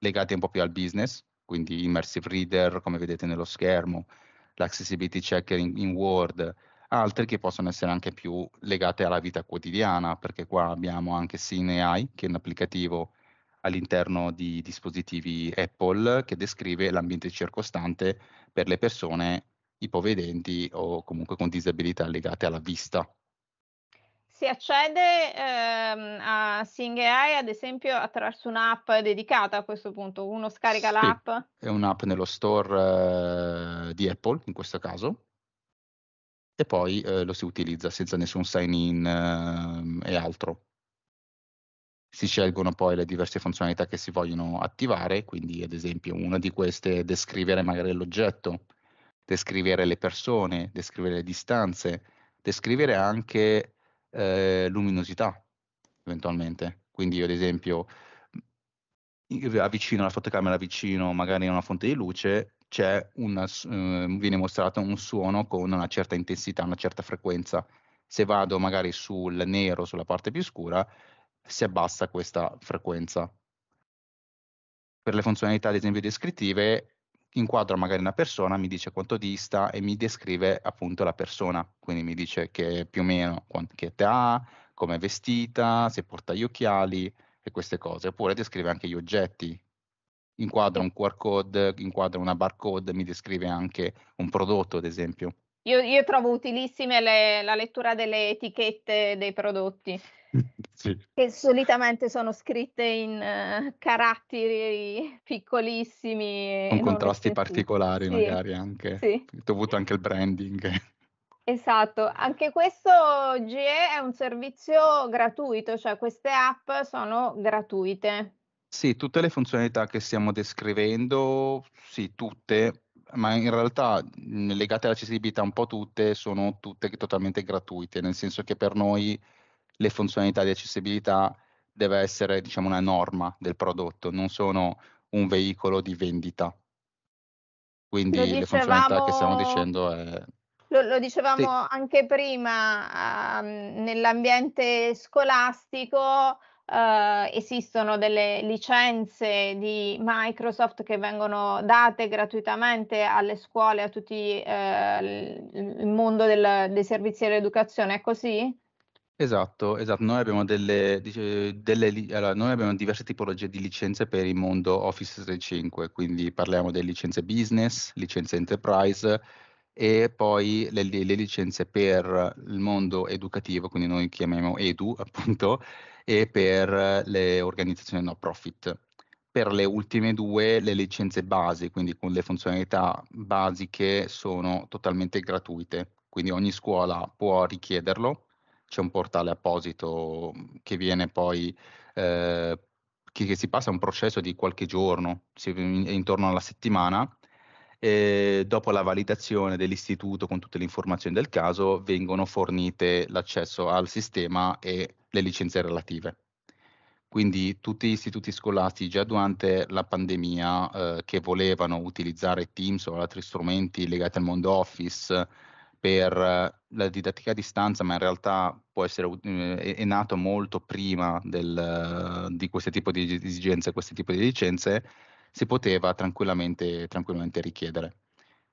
legati un po' più al business, quindi immersive reader, come vedete nello schermo, l'accessibility checker in, in Word, altre che possono essere anche più legate alla vita quotidiana, perché qua abbiamo anche SineAI, che è un applicativo all'interno di dispositivi Apple che descrive l'ambiente circostante per le persone ipovedenti o comunque con disabilità legate alla vista. Si accede ehm, a SingAI ad esempio attraverso un'app dedicata a questo punto, uno scarica sì, l'app? È un'app nello store eh, di Apple in questo caso e poi eh, lo si utilizza senza nessun sign in eh, e altro. Si scelgono poi le diverse funzionalità che si vogliono attivare, quindi ad esempio una di queste è descrivere magari l'oggetto, descrivere le persone, descrivere le distanze, descrivere anche eh, luminosità eventualmente. Quindi io ad esempio avvicino la fotocamera vicino magari a una fonte di luce una, eh, viene mostrato un suono con una certa intensità, una certa frequenza. Se vado magari sul nero, sulla parte più scura, si abbassa questa frequenza. Per le funzionalità, ad esempio, descrittive, inquadro magari una persona, mi dice quanto dista e mi descrive appunto la persona, quindi mi dice che più o meno che età ha, come è vestita, se porta gli occhiali e queste cose, oppure descrive anche gli oggetti, inquadra un QR code, inquadra una barcode, mi descrive anche un prodotto, ad esempio. Io, io trovo utilissime le, la lettura delle etichette dei prodotti, sì. che solitamente sono scritte in uh, caratteri piccolissimi. Con contrasti particolari, sì. magari anche, sì. dovuto anche al branding. Esatto, anche questo GE è un servizio gratuito, cioè queste app sono gratuite. Sì, tutte le funzionalità che stiamo descrivendo, sì, tutte, ma in realtà mhmm, legate all'accessibilità un po' tutte, sono tutte totalmente gratuite, nel senso che per noi le funzionalità di accessibilità deve essere, diciamo, una norma del prodotto, non sono un veicolo di vendita. Quindi dicevamo... le funzionalità che stiamo dicendo è lo, lo, dicevamo sì. anche prima, um, nell'ambiente scolastico Uh, esistono delle licenze di Microsoft che vengono date gratuitamente alle scuole, a tutto uh, eh, il mondo del, dei servizi dell'educazione, è così? Esatto, esatto. Noi abbiamo, delle, delle, allora, noi abbiamo, diverse tipologie di licenze per il mondo Office 365, quindi parliamo delle licenze business, licenze enterprise e poi le, le licenze per il mondo educativo, quindi noi chiamiamo edu appunto, e per eh, le organizzazioni no profit. Per le ultime due le licenze base, quindi con le funzionalità basiche, sono totalmente gratuite, quindi ogni scuola può richiederlo, c'è un portale apposito che viene poi, eh, che, che si passa un processo di qualche giorno, si, intorno alla settimana, eh, dopo la validazione dell'istituto con tutte le informazioni del caso vengono fornite l'accesso al sistema e le licenze relative. Quindi tutti gli istituti scolastici già durante la pandemia eh, che volevano utilizzare Teams o altri strumenti legati al mondo Office per eh, la didattica a distanza, ma in realtà può essere, eh, è, è nato molto prima del, eh, di questo tipo di esigenze, questi tipi di licenze, si poteva tranquillamente, tranquillamente richiedere.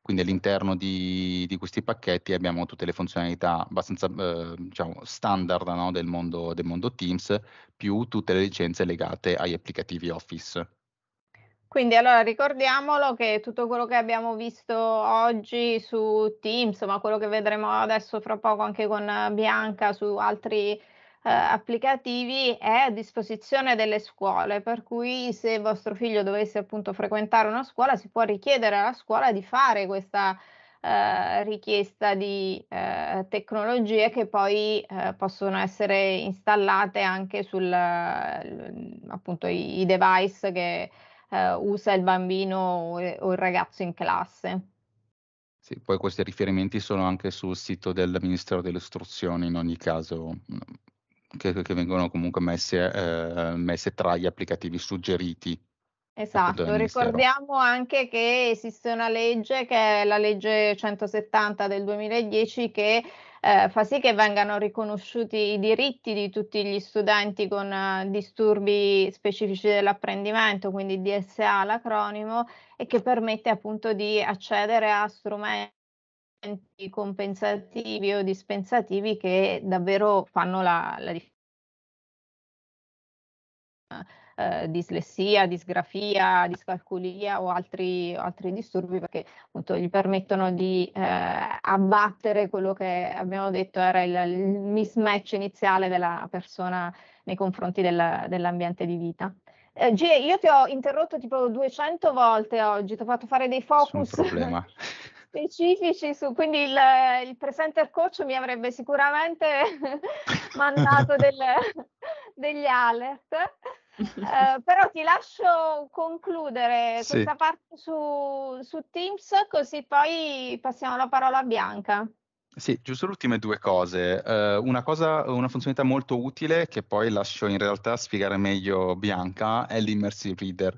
Quindi all'interno di, di, questi pacchetti abbiamo tutte le funzionalità abbastanza eh, diciamo, standard no, del, mondo, del mondo Teams, più tutte le licenze legate agli applicativi Office. Quindi allora ricordiamolo che tutto quello che abbiamo visto oggi su Teams, ma quello che vedremo adesso fra poco anche con Bianca su altri eh, applicativi è a disposizione delle scuole, per cui se vostro figlio dovesse appunto frequentare una scuola si può richiedere alla scuola di fare questa eh, richiesta di eh, tecnologie che poi eh, possono essere installate anche sul appunto i, i device che eh, usa il bambino o il ragazzo in classe. Sì, poi questi riferimenti sono anche sul sito del Ministero dell'Istruzione in ogni caso, mm, che, che vengono comunque messe, eh, messe, tra gli applicativi suggeriti. Ecco, esatto, ricordiamo anche che esiste una legge che è la legge 170 del 2010 che eh, fa sì che vengano riconosciuti i diritti di tutti gli studenti con uh, disturbi specifici dell'apprendimento, quindi DSA l'acronimo, e che permette appunto di accedere a strumenti interventi compensativi o dispensativi che davvero fanno la, la differenza. Eh, dislessia, disgrafia, discalculia o altri, altri, disturbi perché appunto gli permettono di eh, abbattere quello che abbiamo detto era il, il, mismatch iniziale della persona nei confronti del, dell'ambiente di vita. Eh, G, io ti ho interrotto tipo 200 volte oggi, ti ho fatto fare dei focus. Nessun problema. specifici su, quindi il, il, presenter coach mi avrebbe sicuramente mandato del, degli alert. Eh, però ti lascio concludere sì. questa parte su, su Teams, così poi passiamo la parola a Bianca. Sì, giusto le ultime due cose. Uh, una, cosa, una funzionalità molto utile che poi lascio in realtà spiegare meglio Bianca è l'immersive reader.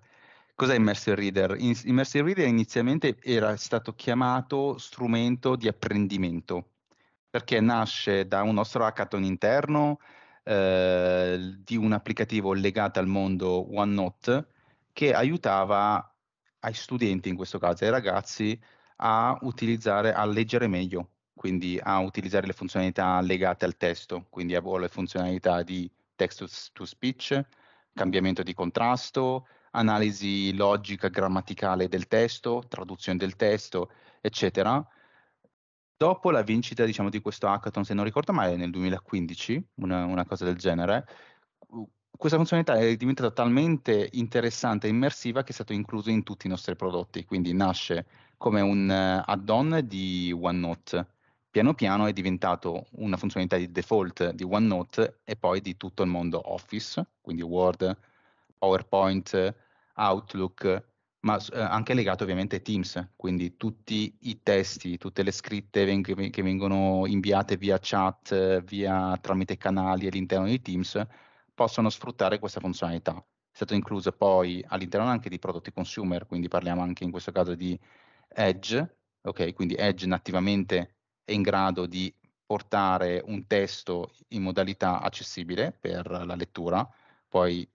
Cos'è Immersive Reader? In, Immersive Reader inizialmente era stato chiamato strumento di apprendimento, perché nasce da un nostro hackathon interno eh, di un applicativo legato al mondo OneNote che aiutava ai studenti, in questo caso ai ragazzi, a utilizzare, a leggere meglio, quindi a utilizzare le funzionalità legate al testo, quindi a le funzionalità di text to speech, cambiamento di contrasto, analisi logica grammaticale del testo, traduzione del testo, eccetera. Dopo la vincita diciamo, di questo hackathon, se non ricordo male, nel 2015, una, una cosa del genere, questa funzionalità è diventata talmente interessante e immersiva che è stata inclusa in tutti i nostri prodotti, quindi nasce come un eh, add-on di OneNote. Piano piano è diventato una funzionalità di default di OneNote e poi di tutto il mondo Office, quindi Word, PowerPoint, Outlook, ma eh, anche legato ovviamente a Teams, quindi tutti i testi, tutte le scritte veng- che vengono inviate via chat, via tramite canali all'interno di Teams, possono sfruttare questa funzionalità. È stato incluso poi all'interno anche di prodotti consumer, quindi parliamo anche in questo caso di Edge, ok? Quindi Edge nativamente è in grado di portare un testo in modalità accessibile per la lettura, poi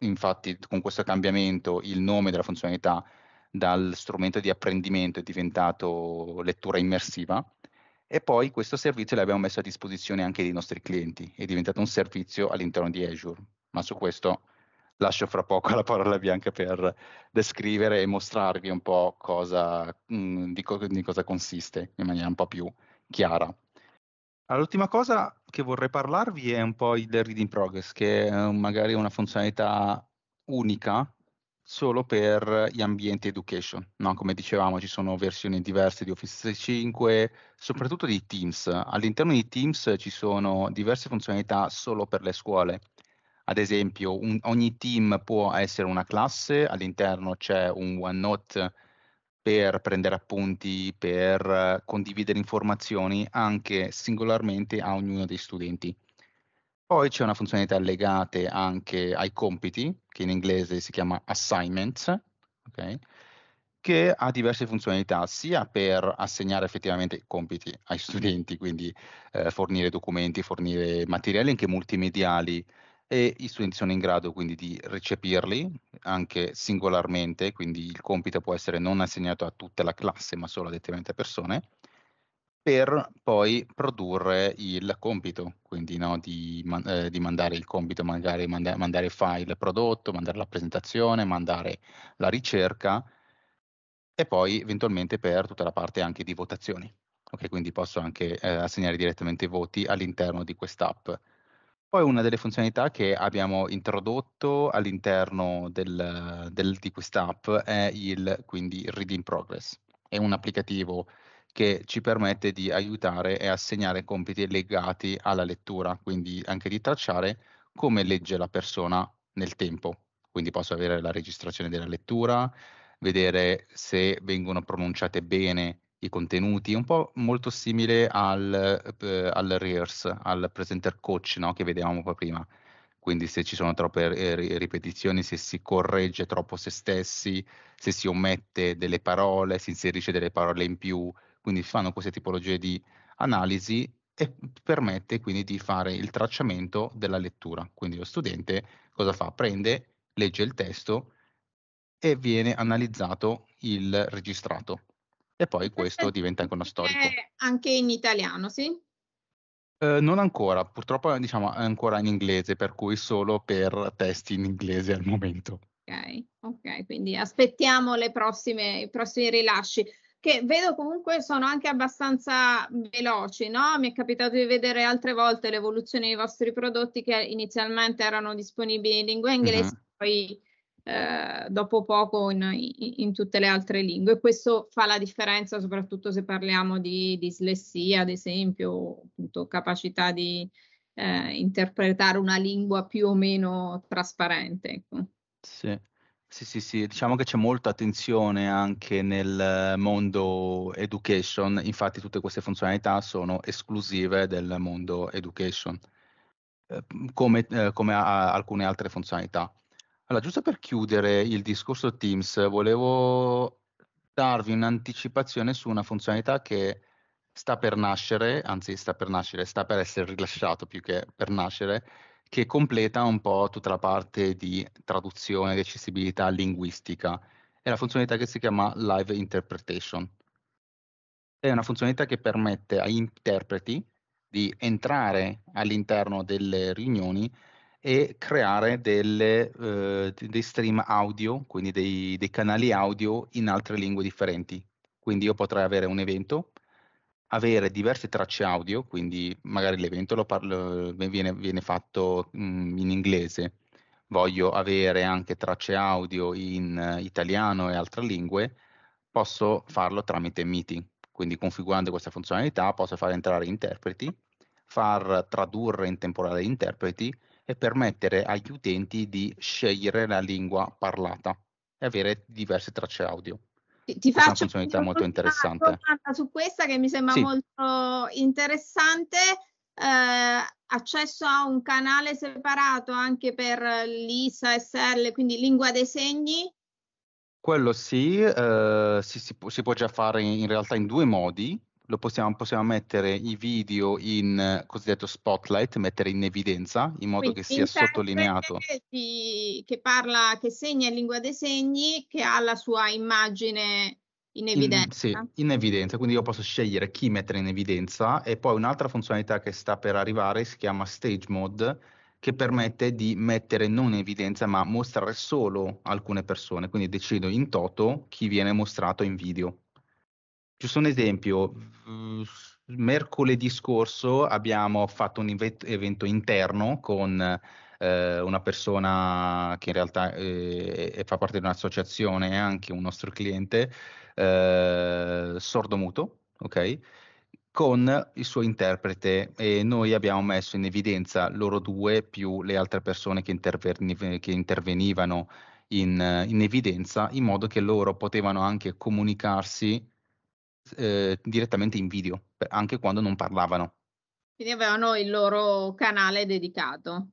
Infatti con questo cambiamento il nome della funzionalità dal strumento di apprendimento è diventato lettura immersiva e poi questo servizio l'abbiamo messo a disposizione anche dei nostri clienti, è diventato un servizio all'interno di Azure, ma su questo lascio fra poco la parola a bianca per descrivere e mostrarvi un po' cosa, mh, mm, di, co- di cosa consiste in maniera un po' più chiara. Allora, l'ultima cosa che vorrei parlarvi è un po' il Reading Progress, che è eh, magari una funzionalità unica solo per gli ambienti education. No? Come dicevamo, ci sono versioni diverse di Office 365, soprattutto di Teams. All'interno di Teams ci sono diverse funzionalità solo per le scuole. Ad esempio, un, ogni team può essere una classe, all'interno c'è un OneNote per prendere appunti, per condividere informazioni anche singolarmente a ognuno dei studenti. Poi c'è una funzionalità legata anche ai compiti, che in inglese si chiama assignments, okay? che ha diverse funzionalità, sia per assegnare effettivamente compiti ai studenti, quindi eh, fornire documenti, fornire materiali anche multimediali e gli studenti sono in grado quindi di recepirli anche singolarmente, quindi il compito può essere non assegnato a tutta la classe ma solo a determinate persone, per poi produrre il compito, quindi no, di, man- eh, di, mandare il compito, magari manda- mandare file prodotto, mandare la presentazione, mandare la ricerca e poi eventualmente per tutta la parte anche di votazioni. Ok, quindi posso anche eh, assegnare direttamente i voti all'interno di quest'app poi una delle funzionalità che abbiamo introdotto all'interno del, del, di quest'app è il quindi Read Progress. È un applicativo che ci permette di aiutare e assegnare compiti legati alla lettura, quindi anche di tracciare come legge la persona nel tempo. Quindi posso avere la registrazione della lettura, vedere se vengono pronunciate bene i contenuti, un po' molto simile al, eh, al Rears, al presenter coach no? che vedevamo poi prima. Quindi se ci sono troppe eh, ripetizioni, se si corregge troppo se stessi, se si omette delle parole, si inserisce delle parole in più, quindi fanno queste tipologie di analisi e permette quindi di fare il tracciamento della lettura. Quindi lo studente cosa fa? Prende, legge il testo e viene analizzato il registrato e poi questo diventa anche uno storico. Anche in italiano, sì? Eh, non ancora, purtroppo eh, diciamo ancora in inglese, per cui solo per testi in inglese al momento. Ok, ok, quindi aspettiamo prossime, i prossimi rilasci, che vedo comunque sono anche abbastanza veloci, no? Mi è capitato di vedere altre volte l'evoluzione dei vostri prodotti che inizialmente erano disponibili in lingua inglese, uh-huh. poi eh, dopo poco in, in, tutte le altre lingue. E questo fa la differenza soprattutto se parliamo di dislessia, ad esempio, appunto, capacità di eh, interpretare una lingua più o meno trasparente. Ecco. Sì. Sì, sì, sì, diciamo che c'è molta attenzione anche nel mondo education, infatti tutte queste funzionalità sono esclusive del mondo education, eh, come, eh, come alcune altre funzionalità. Allora, giusto per chiudere il discorso Teams, volevo darvi un'anticipazione su una funzionalità che sta per nascere, anzi sta per nascere, sta per essere rilasciato più che per nascere, che completa un po' tutta la parte di traduzione ed accessibilità linguistica. È la funzionalità che si chiama Live Interpretation. È una funzionalità che permette agli interpreti di entrare all'interno delle riunioni e creare delle, eh, dei stream audio, quindi dei, dei, canali audio in altre lingue differenti. Quindi io potrei avere un evento, avere diverse tracce audio, quindi magari l'evento parlo, eh, viene, viene, fatto mh, mm, in inglese, voglio avere anche tracce audio in uh, italiano e altre lingue, posso farlo tramite meeting. Quindi configurando questa funzionalità posso far entrare interpreti, far tradurre in temporale interpreti e permettere agli utenti di scegliere la lingua parlata e avere diverse tracce audio. Ti, faccio una funzionalità molto interessante. domanda su questa che mi sembra sì. molto interessante. Eh, accesso a un canale separato anche per l'ISA SL, quindi lingua dei segni? Quello sì, eh, si, si, può, si, può, già fare in, in realtà in due modi possiamo, possiamo, mettere i video in eh, cosiddetto spotlight, mettere in evidenza in modo Quindi, che sia sottolineato. Che, che parla, che segna in lingua dei segni, che ha la sua immagine in evidenza. In, sì, in evidenza, quindi io posso scegliere chi mettere in evidenza e poi un'altra funzionalità che sta per arrivare si chiama Stage Mode che permette di mettere non in evidenza ma mostrare solo alcune persone, quindi decido in toto chi viene mostrato in video. Giusto un esempio, mm, mercoledì scorso abbiamo fatto un evento interno con eh, una persona che in realtà eh, fa parte di un'associazione, e anche un nostro cliente, eh, sordomuto, ok? con il suo interprete e noi abbiamo messo in evidenza loro due più le altre persone che, interven- che intervenivano in, in, evidenza in modo che loro potevano anche comunicarsi Ehm, direttamente in video, anche quando non parlavano. Quindi avevano il loro canale dedicato.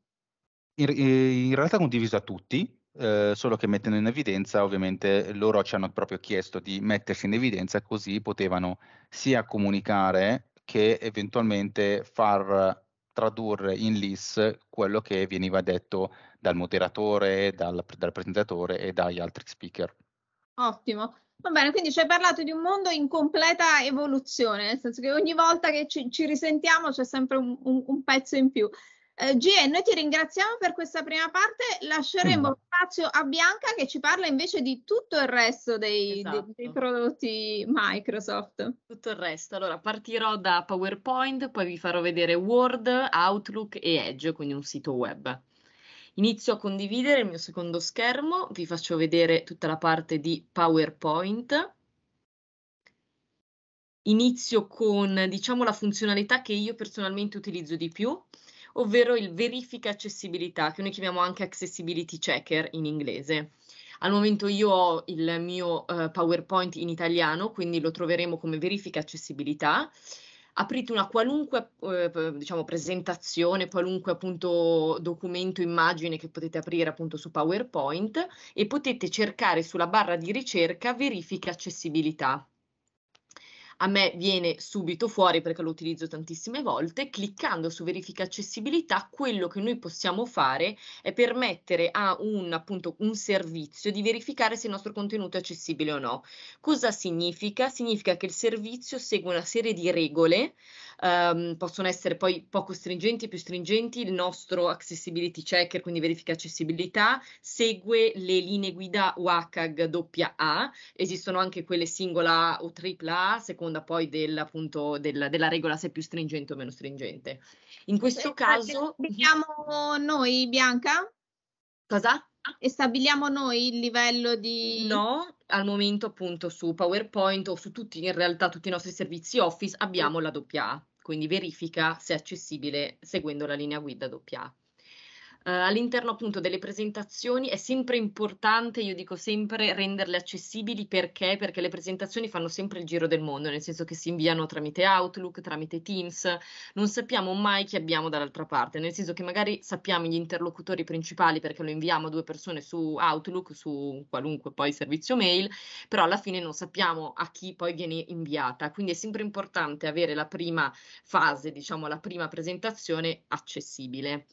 In, in realtà condiviso a tutti, eh, solo che mettendo in evidenza, ovviamente loro ci hanno proprio chiesto di mettersi in evidenza così potevano sia comunicare che eventualmente far tradurre in LIS quello che veniva detto dal moderatore, dal, dal presentatore e dagli altri speaker. Ottimo. Va bene, quindi ci hai parlato di un mondo in completa evoluzione, nel senso che ogni volta che ci, ci risentiamo c'è sempre un, un, un pezzo in più. Eh, Gie, noi ti ringraziamo per questa prima parte, lasceremo mm. spazio a Bianca che ci parla invece di tutto il resto dei, esatto. dei, dei, esatto. prodotti Microsoft. Tutto il resto, allora partirò da PowerPoint, poi vi farò vedere Word, Outlook e Edge, quindi un sito web. Inizio a condividere il mio secondo schermo, vi faccio vedere tutta la parte di PowerPoint. Inizio con diciamo, la funzionalità che io personalmente utilizzo di più, ovvero il verifica accessibilità, che noi chiamiamo anche accessibility checker in inglese. Al momento io ho il mio uh, PowerPoint in italiano, quindi lo troveremo come verifica accessibilità aprite una qualunque eh, eh, diciamo, presentazione, qualunque appunto documento, immagine che potete aprire appunto su PowerPoint e potete cercare sulla barra di ricerca verifica accessibilità a me viene subito fuori perché lo utilizzo tantissime volte, cliccando su verifica accessibilità, quello che noi possiamo fare è permettere a un, appunto, un servizio di verificare se il nostro contenuto è accessibile o no. Cosa significa? Significa che il servizio segue una serie di regole, um, possono essere poi poco stringenti, più stringenti, il nostro accessibility checker, quindi verifica accessibilità, segue le linee guida WCAG AA, esistono anche quelle singola A o tripla A, secondo seconda poi del, della, della regola se è più stringente o meno stringente. In questo e caso... Stabiliamo noi, Bianca? Cosa? E stabiliamo noi il livello di... No, al momento appunto su PowerPoint o su tutti, in realtà tutti i nostri servizi Office abbiamo la doppia A, quindi verifica se è accessibile seguendo la linea guida doppia A. Uh, all'interno appunto delle presentazioni è sempre importante, io dico sempre, renderle accessibili perché? Perché le presentazioni fanno sempre il giro del mondo, nel senso che si inviano tramite Outlook, tramite Teams, non sappiamo mai chi abbiamo dall'altra parte, nel senso che magari sappiamo gli interlocutori principali perché lo inviamo a due persone su Outlook, su qualunque poi servizio mail, però alla fine non sappiamo a chi poi viene inviata, quindi è sempre importante avere la prima fase, diciamo la prima presentazione accessibile.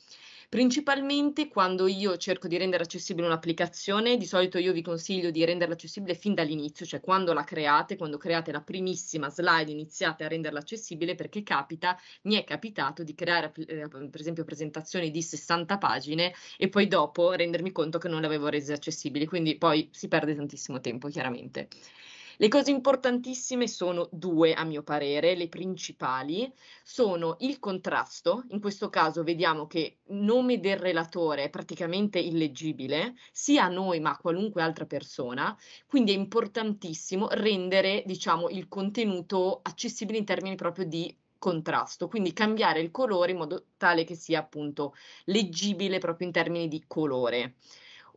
Principalmente quando io cerco di rendere accessibile un'applicazione, di solito io vi consiglio di renderla accessibile fin dall'inizio, cioè quando la create, quando create la primissima slide iniziate a renderla accessibile perché capita, mi è capitato di creare eh, per esempio presentazioni di 60 pagine e poi dopo rendermi conto che non le avevo rese accessibili, quindi poi si perde tantissimo tempo chiaramente. Le cose importantissime sono due, a mio parere, le principali sono il contrasto, in questo caso vediamo che il nome del relatore è praticamente illeggibile, sia a noi ma a qualunque altra persona, quindi è importantissimo rendere, diciamo, il contenuto accessibile in termini proprio di contrasto, quindi cambiare il colore in modo tale che sia appunto leggibile proprio in termini di colore.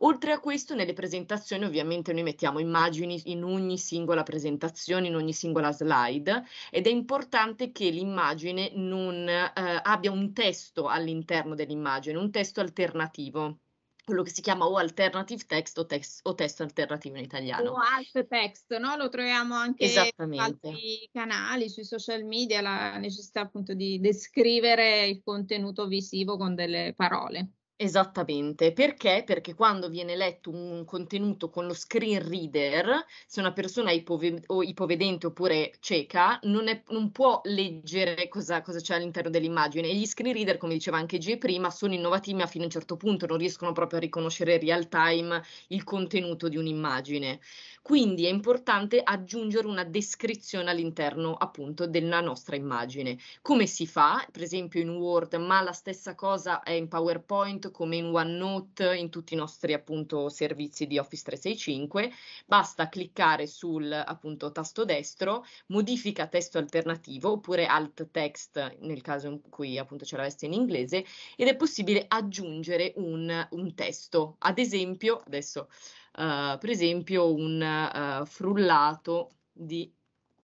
Oltre a questo, nelle presentazioni ovviamente noi mettiamo immagini in ogni singola presentazione, in ogni singola slide ed è importante che l'immagine non eh, abbia un testo all'interno dell'immagine, un testo alternativo quello che si chiama o alternative text o, text, o testo alternativo in italiano. O alt text, no? Lo troviamo anche su altri canali, sui social media, la necessità appunto di descrivere il contenuto visivo con delle parole. Esattamente, perché? Perché quando viene letto un contenuto con lo screen reader, se una persona è ipove- o ipovedente oppure cieca, non, è, non può leggere cosa, cosa, c'è all'interno dell'immagine. E gli screen reader, come diceva anche G prima, sono innovativi ma fino a un certo punto, non riescono proprio a riconoscere real time il contenuto di un'immagine. Quindi è importante aggiungere una descrizione all'interno appunto della nostra immagine. Come si fa? Per esempio in Word, ma la stessa cosa è in PowerPoint come in OneNote, in tutti i nostri appunto servizi di Office 365. Basta cliccare sul appunto tasto destro, modifica testo alternativo oppure alt text nel caso in cui appunto ce l'aveste in inglese ed è possibile aggiungere un, un testo. Ad esempio, adesso uh, per esempio un uh, frullato di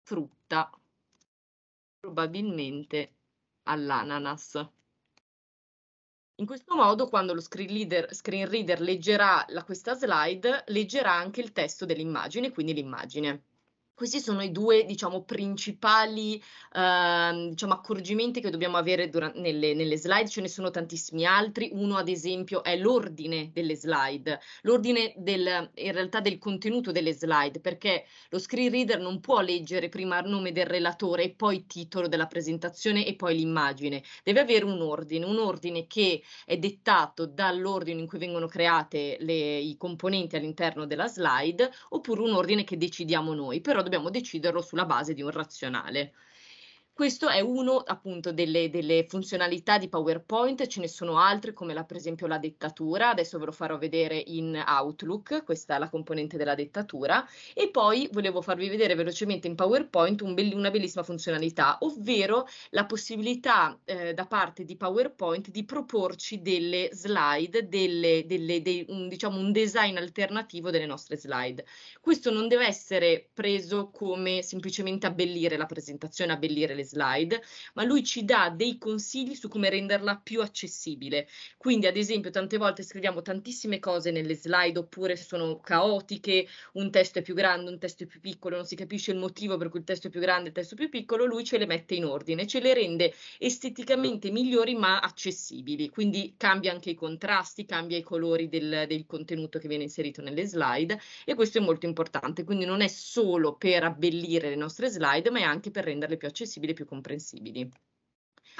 frutta, probabilmente all'ananas. In questo modo, quando lo screen reader, screen reader leggerà la, questa slide, leggerà anche il testo dell'immagine, quindi l'immagine. Questi sono i due, diciamo, principali eh, diciamo, accorgimenti che dobbiamo avere dura- nelle, nelle, slide, ce ne sono tantissimi altri. Uno, ad esempio, è l'ordine delle slide, l'ordine del, in realtà del contenuto delle slide, perché lo screen reader non può leggere prima il nome del relatore e poi il titolo della presentazione e poi l'immagine. Deve avere un ordine, un ordine che è dettato dall'ordine in cui vengono create le, i componenti all'interno della slide, oppure un ordine che decidiamo noi. Però dobbiamo deciderlo sulla base di un razionale. Questo è uno appunto delle, delle, funzionalità di PowerPoint, ce ne sono altre come la, per esempio la dettatura, adesso ve lo farò vedere in Outlook, questa è la componente della dettatura, e poi volevo farvi vedere velocemente in PowerPoint un bell- una bellissima funzionalità, ovvero la possibilità eh, da parte di PowerPoint di proporci delle slide, delle, delle, dei, un, diciamo un design alternativo delle nostre slide. Questo non deve essere preso come semplicemente abbellire la presentazione, abbellire le slide, ma lui ci dà dei consigli su come renderla più accessibile. Quindi, ad esempio, tante volte scriviamo tantissime cose nelle slide oppure sono caotiche, un testo è più grande, un testo è più piccolo, non si capisce il motivo per cui il testo è più grande, il testo è più piccolo, lui ce le mette in ordine, ce le rende esteticamente migliori ma accessibili. Quindi cambia anche i contrasti, cambia i colori del, del contenuto che viene inserito nelle slide e questo è molto importante. Quindi non è solo per abbellire le nostre slide, ma è anche per renderle più accessibili più comprensibili.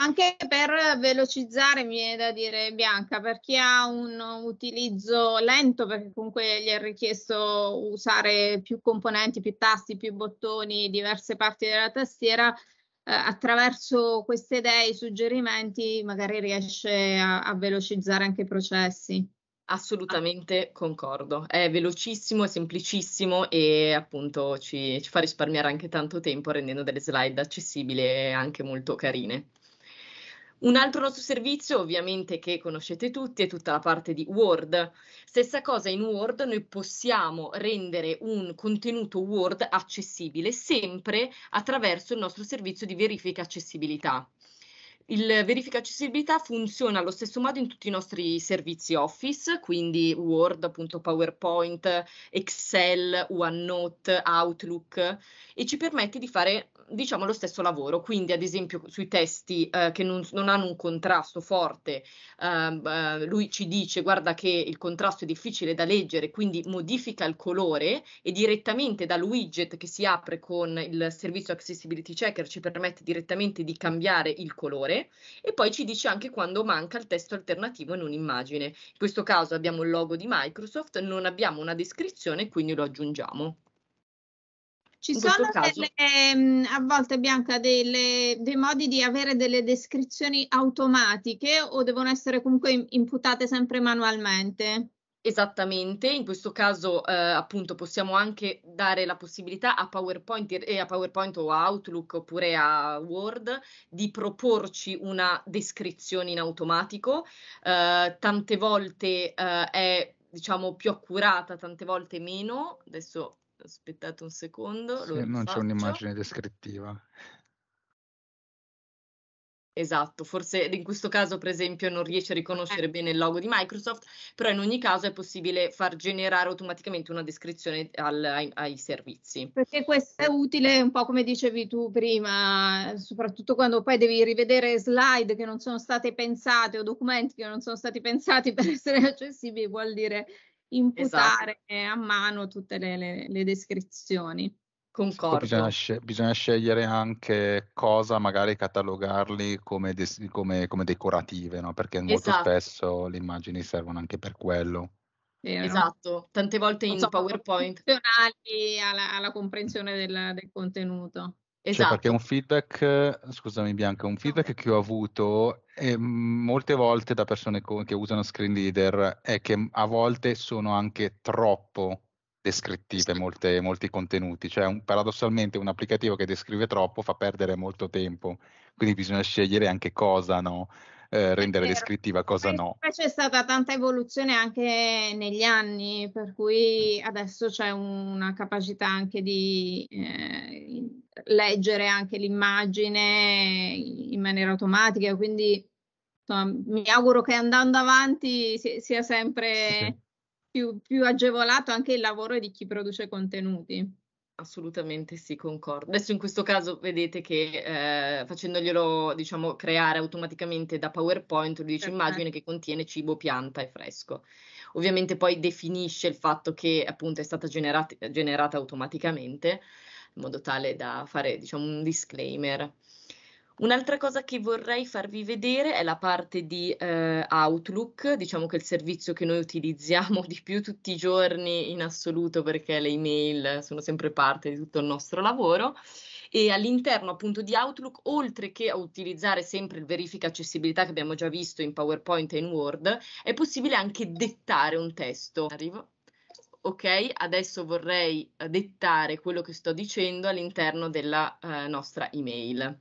Anche per velocizzare, mi viene da dire Bianca, per chi ha un utilizzo lento, perché comunque gli è richiesto usare più componenti, più tasti, più bottoni, diverse parti della tastiera, eh, attraverso queste idee, suggerimenti, magari riesce a, a velocizzare anche i processi. Assolutamente ah. concordo, è velocissimo, è semplicissimo e appunto ci, ci, fa risparmiare anche tanto tempo rendendo delle slide accessibili e anche molto carine. Un altro nostro servizio ovviamente che conoscete tutti è tutta la parte di Word. Stessa cosa in Word, noi possiamo rendere un contenuto Word accessibile sempre attraverso il nostro servizio di verifica accessibilità. Il verifica accessibilità funziona allo stesso modo in tutti i nostri servizi Office, quindi Word, appunto PowerPoint, Excel, OneNote, Outlook e ci permette di fare diciamo lo stesso lavoro, quindi ad esempio sui testi eh, che non, non, hanno un contrasto forte, ehm, eh, lui ci dice guarda che il contrasto è difficile da leggere, quindi modifica il colore e direttamente dal widget che si apre con il servizio Accessibility Checker ci permette direttamente di cambiare il colore e poi ci dice anche quando manca il testo alternativo in un'immagine. In questo caso abbiamo il logo di Microsoft, non abbiamo una descrizione, quindi lo aggiungiamo. Ci in sono delle, ehm, a volte, Bianca, delle, dei modi di avere delle descrizioni automatiche o devono essere comunque imputate sempre manualmente? Esattamente, in questo caso eh, appunto possiamo anche dare la possibilità a PowerPoint, e a PowerPoint o a Outlook oppure a Word di proporci una descrizione in automatico. Eh, tante volte eh, è diciamo più accurata, tante volte meno. Adesso aspettate un secondo. Sì, non faccio. c'è un'immagine descrittiva. Esatto, forse in questo caso per esempio non riesce a riconoscere eh. bene il logo di Microsoft, però in ogni caso è possibile far generare automaticamente una descrizione al, ai, ai, servizi. Perché questo è utile un po' come dicevi tu prima, soprattutto quando poi devi rivedere slide che non sono state pensate o documenti che non sono stati pensati per essere accessibili, vuol dire imputare esatto. a mano tutte le, le, le descrizioni. Concordo. Bisogna, sceg- bisogna, scegliere anche cosa magari catalogarli come, des- come, come decorative, no? perché molto esatto. spesso le immagini servono anche per quello. Vero. Esatto, tante volte non in so, PowerPoint. alla, alla comprensione del, del contenuto. Cioè, esatto. Cioè perché un feedback, scusami Bianca, un feedback che ho avuto eh, molte volte da persone co- che usano screen reader è che a volte sono anche troppo descrittive molte, molti contenuti, cioè un, paradossalmente un applicativo che descrive troppo fa perdere molto tempo, quindi bisogna scegliere anche cosa no, eh, rendere descrittiva, cosa no. Poi c'è stata tanta evoluzione anche negli anni, per cui adesso c'è una capacità anche di eh, leggere anche l'immagine in maniera automatica, quindi insomma, mi auguro che andando avanti sia sempre... Sì più, più agevolato anche il lavoro di chi produce contenuti. Assolutamente sì, concordo. Adesso in questo caso vedete che eh, facendoglielo diciamo, creare automaticamente da PowerPoint, lui dice immagine che contiene cibo, pianta e fresco. Ovviamente poi definisce il fatto che appunto è stata generata, generata automaticamente in modo tale da fare diciamo, un disclaimer. Un'altra cosa che vorrei farvi vedere è la parte di eh, Outlook, diciamo che è il servizio che noi utilizziamo di più tutti i giorni in assoluto perché le email sono sempre parte di tutto il nostro lavoro e all'interno appunto di Outlook, oltre che a utilizzare sempre il verifica accessibilità che abbiamo già visto in PowerPoint e in Word, è possibile anche dettare un testo. Arrivo. Ok, adesso vorrei eh, dettare quello che sto dicendo all'interno della eh, nostra email.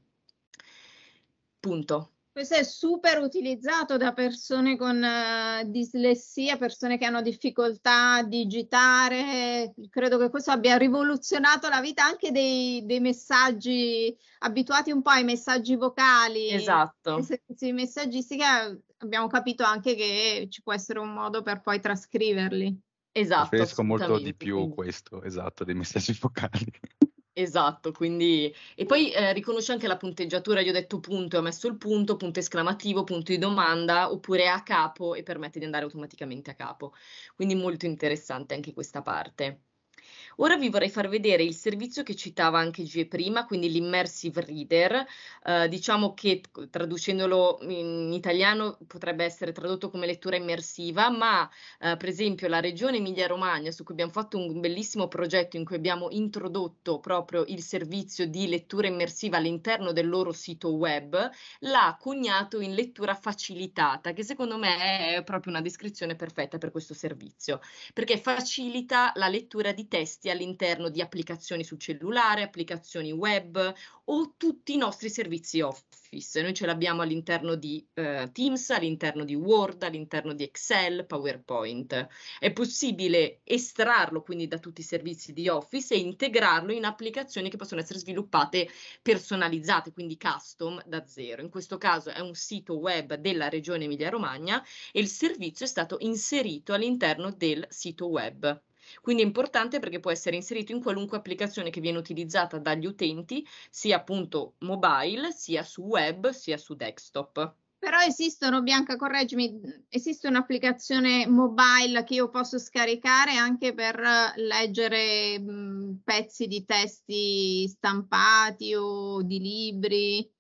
Punto. Questo è super utilizzato da persone con uh, dislessia, persone che hanno difficoltà a digitare. Credo che questo abbia rivoluzionato la vita anche dei, dei messaggi abituati un po' ai messaggi vocali. Esatto. I messaggistica abbiamo capito anche che ci può essere un modo per poi trascriverli. Esatto. Preferisco molto di più quindi. questo, esatto, dei messaggi vocali. Esatto, quindi e poi eh, riconosce anche la punteggiatura, io ho detto punto, e ho messo il punto, punto esclamativo, punto di domanda oppure a capo e permette di andare automaticamente a capo. Quindi molto interessante anche questa parte. Ora vi vorrei far vedere il servizio che citava anche Gie prima, quindi l'immersive reader, eh, diciamo che traducendolo in italiano potrebbe essere tradotto come lettura immersiva, ma eh, per esempio la regione Emilia-Romagna, su cui abbiamo fatto un bellissimo progetto in cui abbiamo introdotto proprio il servizio di lettura immersiva all'interno del loro sito web, l'ha cognato in lettura facilitata, che secondo me è proprio una descrizione perfetta per questo servizio, perché facilita la lettura di testi gestiti all'interno di applicazioni su cellulare, applicazioni web o tutti i nostri servizi Office. Noi ce l'abbiamo all'interno di eh, Teams, all'interno di Word, all'interno di Excel, PowerPoint. È possibile estrarlo quindi da tutti i servizi di Office e integrarlo in applicazioni che possono essere sviluppate personalizzate, quindi custom da zero. In questo caso è un sito web della regione Emilia-Romagna e il servizio è stato inserito all'interno del sito web quindi è importante perché può essere inserito in qualunque applicazione che viene utilizzata dagli utenti, sia appunto mobile, sia su web, sia su desktop. Però esistono, Bianca, correggimi, esiste un'applicazione mobile che io posso scaricare anche per leggere pezzi di testi stampati o di libri?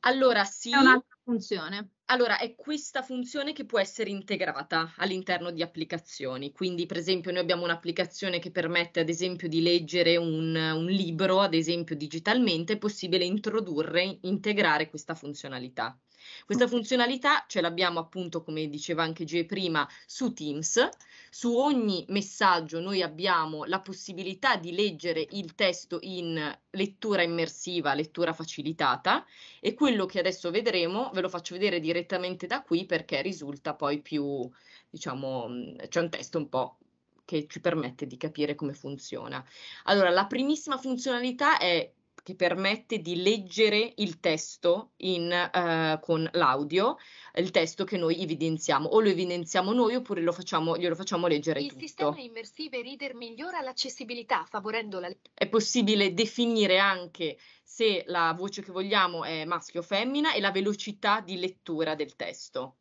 Allora, sì. È un'altra funzione. Allora, è questa funzione che può essere integrata all'interno di applicazioni. Quindi, per esempio, noi abbiamo un'applicazione che permette, ad esempio, di leggere un, un libro, ad esempio, digitalmente, è possibile introdurre, integrare questa funzionalità. Questa funzionalità ce l'abbiamo appunto, come diceva anche Gie prima, su Teams. Su ogni messaggio noi abbiamo la possibilità di leggere il testo in lettura immersiva, lettura facilitata e quello che adesso vedremo ve lo faccio vedere direttamente da qui perché risulta poi più, diciamo, c'è un testo un po' che ci permette di capire come funziona. Allora, la primissima funzionalità è ti permette di leggere il testo in, eh, con l'audio, il testo che noi evidenziamo, o lo evidenziamo noi oppure lo facciamo, glielo facciamo leggere il tutto. Il sistema immersive Reader migliora l'accessibilità favorendo la... È possibile definire anche se la voce che vogliamo è maschio o femmina e la velocità di lettura del testo.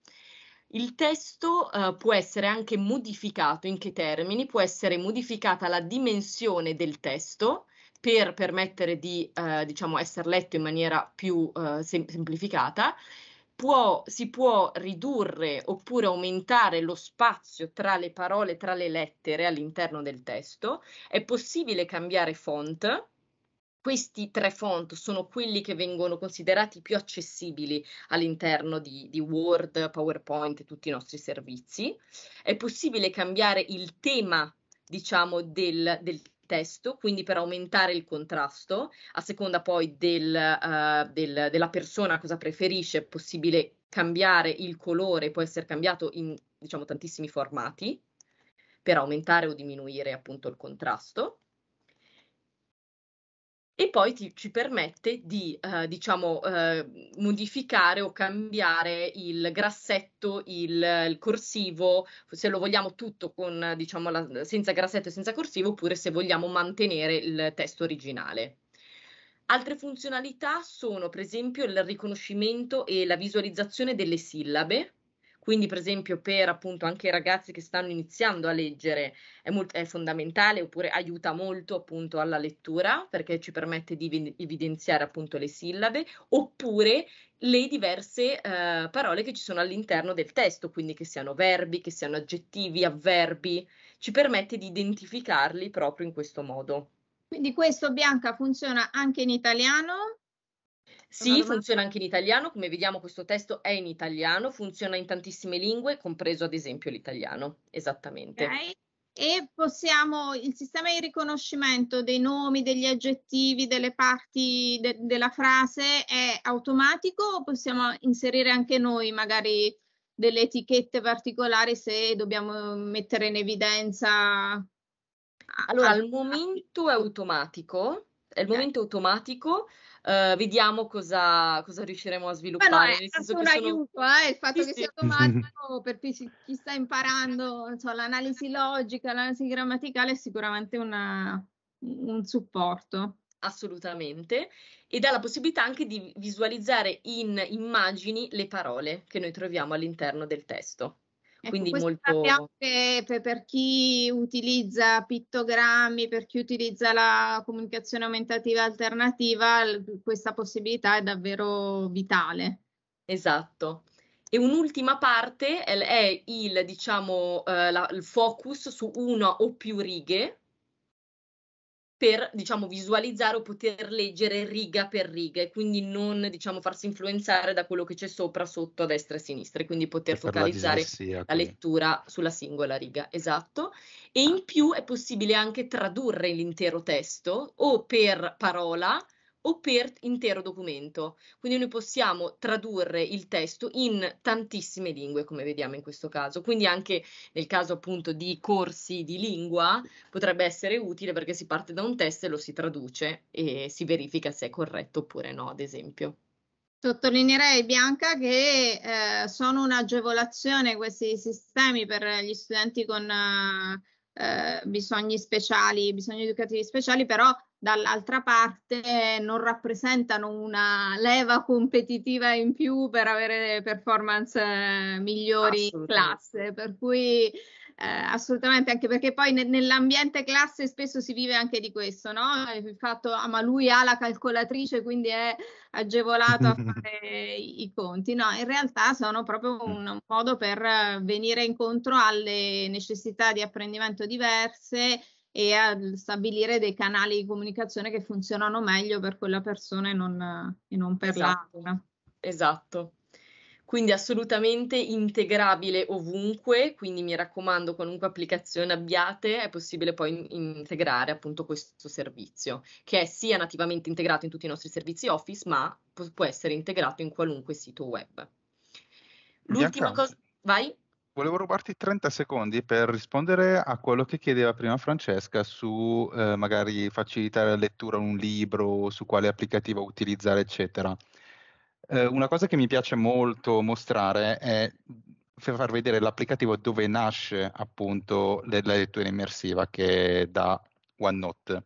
Il testo eh, può essere anche modificato, in che termini? Può essere modificata la dimensione del testo, per permettere di eh, diciamo, essere letto in maniera più eh, sem- semplificata. Può, si può ridurre oppure aumentare lo spazio tra le parole, tra le lettere all'interno del testo. È possibile cambiare font, questi tre font sono quelli che vengono considerati più accessibili all'interno di, di, Word, PowerPoint e tutti i nostri servizi. È possibile cambiare il tema, diciamo, del, del testo, quindi per aumentare il contrasto, a seconda poi del, uh, del, della persona cosa preferisce, è possibile cambiare il colore, può essere cambiato in diciamo tantissimi formati per aumentare o diminuire appunto il contrasto e poi ti, ci permette di, eh, diciamo, eh, modificare o cambiare il grassetto, il, il, corsivo, se lo vogliamo tutto con, diciamo, la, senza grassetto e senza corsivo, oppure se vogliamo mantenere il testo originale. Altre funzionalità sono, per esempio, il riconoscimento e la visualizzazione delle sillabe, quindi, per esempio, per appunto anche i ragazzi che stanno iniziando a leggere è, molto, è fondamentale oppure aiuta molto appunto alla lettura perché ci permette di evidenziare appunto le sillabe oppure le diverse eh, parole che ci sono all'interno del testo, quindi che siano verbi, che siano aggettivi, avverbi, ci permette di identificarli proprio in questo modo. Quindi questo Bianca funziona anche in italiano sì, funziona anche in italiano, come vediamo questo testo è in italiano, funziona in tantissime lingue, compreso ad esempio l'italiano, esattamente. Okay. E possiamo, il sistema di riconoscimento dei nomi, degli aggettivi, delle parti de, della frase è automatico o possiamo inserire anche noi magari delle etichette particolari se dobbiamo mettere in evidenza? Allora, al momento è automatico, è il momento automatico, uh, vediamo cosa, cosa, riusciremo a sviluppare. Ma no, è stato un aiuto, sono... eh, il fatto sì, che sì. sia automatico per chi, chi sta imparando so, l'analisi logica, l'analisi grammaticale è sicuramente una, un supporto. Assolutamente, e dà la possibilità anche di visualizzare in immagini le parole che noi troviamo all'interno del testo. Ecco, quindi ecco, molto... anche per, per, chi utilizza pittogrammi, per chi utilizza la comunicazione aumentativa alternativa, questa possibilità è davvero vitale. Esatto. E un'ultima parte è, il, diciamo, eh, la, il focus su una o più righe per diciamo, visualizzare o poter leggere riga per riga e quindi non diciamo, farsi influenzare da quello che c'è sopra, sotto, a destra e a sinistra e quindi poter e focalizzare la, la lettura sulla singola riga. Esatto. E ah. in più è possibile anche tradurre l'intero testo o per parola o per intero documento. Quindi noi possiamo tradurre il testo in tantissime lingue, come vediamo in questo caso. Quindi anche nel caso appunto di corsi di lingua potrebbe essere utile perché si parte da un testo e lo si traduce e si verifica se è corretto oppure no, ad esempio. Sottolineerei Bianca che eh, sono un'agevolazione questi sistemi per gli studenti con eh, bisogni speciali, bisogni educativi speciali, però dall'altra parte eh, non rappresentano una leva competitiva in più per avere performance eh, migliori in classe, per cui eh, assolutamente, anche perché poi ne- nell'ambiente classe spesso si vive anche di questo, no? Il fatto, ah, ma lui ha la calcolatrice, quindi è agevolato a fare i conti. No, in realtà sono proprio mm. un, un modo per eh, venire incontro alle necessità di apprendimento diverse e a stabilire dei canali di comunicazione che funzionano meglio per quella persona e non, e non per esatto. l'altra. Esatto. Quindi assolutamente integrabile ovunque, quindi mi raccomando qualunque applicazione abbiate è possibile poi integrare appunto questo servizio, che è sia nativamente integrato in tutti i nostri servizi Office, ma può essere integrato in qualunque sito web. L'ultima cosa... Vai? volevo rubarti 30 secondi per rispondere a quello che chiedeva prima Francesca su eh, magari facilitare la lettura di un libro, su quale applicativo utilizzare, eccetera. Eh, una cosa che mi piace molto mostrare è far vedere l'applicativo dove nasce appunto la lettura immersiva che è da OneNote.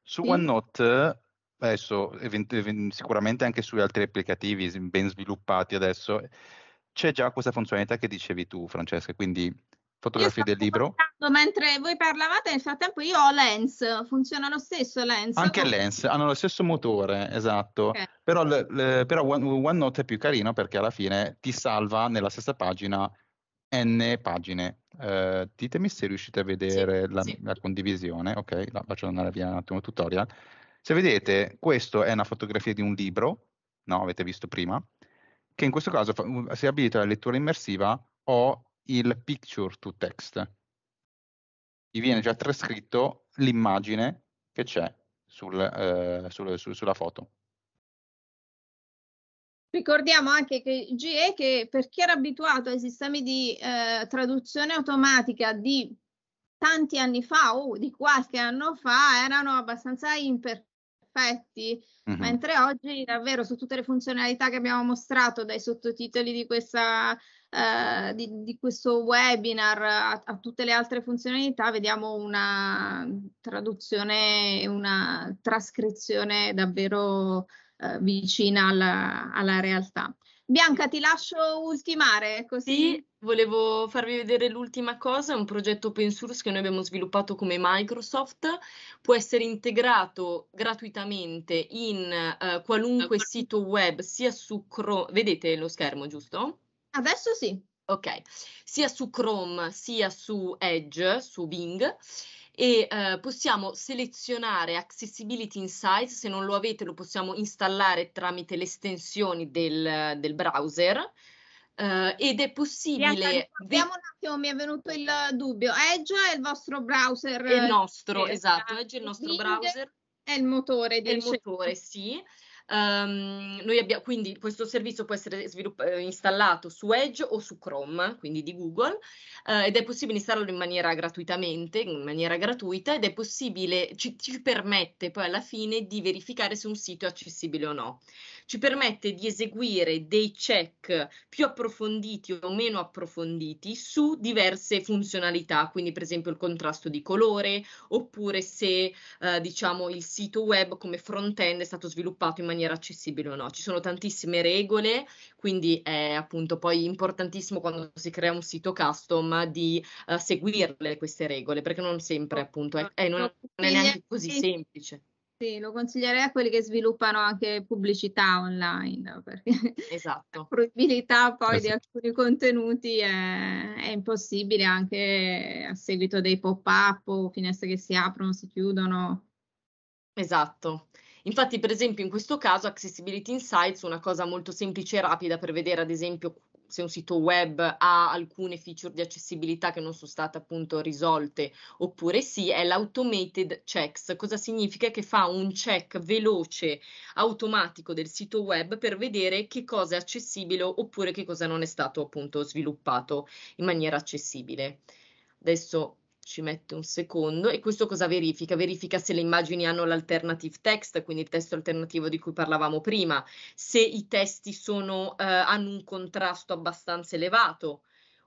Su sì. OneNote adesso sicuramente anche su altri applicativi ben sviluppati adesso c'è già questa funzionalità che dicevi tu, Francesca, quindi fotografie del libro. Mentre voi parlavate, nel frattempo io ho Lens, funziona lo stesso Lens. Anche come... Lens, hanno lo stesso motore, esatto, okay. però, le, le, però One, OneNote è più carino perché alla fine ti salva nella stessa pagina n pagine. Uh, ditemi se riuscite a vedere sì, la, sì. la, condivisione, ok, la faccio andare via un attimo il tutorial. Se vedete, questa è una fotografia di un libro, no, avete visto prima, che in questo caso fa, si abilita la lettura immersiva o il picture to text. Gli viene già trascritto l'immagine che c'è sul, eh, sul, sul, sulla foto. Ricordiamo anche che GE che per chi era abituato ai sistemi di eh, traduzione automatica di tanti anni fa o di qualche anno fa erano abbastanza imper- effetti, uh-huh. Mm-hmm. mentre oggi davvero su tutte le funzionalità che abbiamo mostrato dai sottotitoli di, questa, eh, di, di questo webinar a, a, tutte le altre funzionalità vediamo una traduzione, una trascrizione davvero eh, vicina alla, alla realtà. Bianca, ti lascio ultimare così. Sì, volevo farvi vedere l'ultima cosa, è un progetto open source che noi abbiamo sviluppato come Microsoft, può essere integrato gratuitamente in uh, qualunque okay. sito web, sia su Chrome, vedete lo schermo giusto? Adesso sì. Ok, sia su Chrome sia su Edge, su Bing e eh, possiamo selezionare Accessibility Insights, se non lo avete lo possiamo installare tramite le estensioni del, del browser. Uh, ed è possibile. Vediamo un attimo, mi è venuto il dubbio. Edge è il vostro browser. È il nostro, eh, esatto. Eh, Edge è il nostro Bing browser. È il motore, di è il motore, sì. Um, abbia, quindi questo servizio può essere svilupp- eh, installato su Edge o su Chrome, quindi di Google, uh, ed è possibile installarlo in maniera gratuitamente, in maniera gratuita, ed è possibile, ci, ci permette poi alla fine di verificare se un sito è accessibile o no ci permette di eseguire dei check più approfonditi o meno approfonditi su diverse funzionalità, quindi per esempio il contrasto di colore, oppure se eh, diciamo il sito web come front-end è stato sviluppato in maniera accessibile o no. Ci sono tantissime regole, quindi è appunto poi importantissimo quando si crea un sito custom di eh, seguirle queste regole, perché non sempre appunto è, è, non, è neanche così semplice. Sì, lo consiglierei a quelli che sviluppano anche pubblicità online, perché esatto. la fruibilità poi esatto. di alcuni contenuti è, è, impossibile anche a seguito dei pop-up o finestre che si aprono, si chiudono. Esatto. Infatti, per esempio, in questo caso Accessibility Insights, una cosa molto semplice e rapida per vedere, ad esempio, se un sito web ha alcune feature di accessibilità che non sono state appunto risolte oppure sì, è l'automated checks. Cosa significa? Che fa un check veloce, automatico del sito web per vedere che cosa è accessibile oppure che cosa non è stato appunto sviluppato in maniera accessibile. Adesso ci mette un secondo e questo cosa verifica? Verifica se le immagini hanno l'alternative text, quindi il testo alternativo di cui parlavamo prima, se i testi sono, eh, hanno un contrasto abbastanza elevato,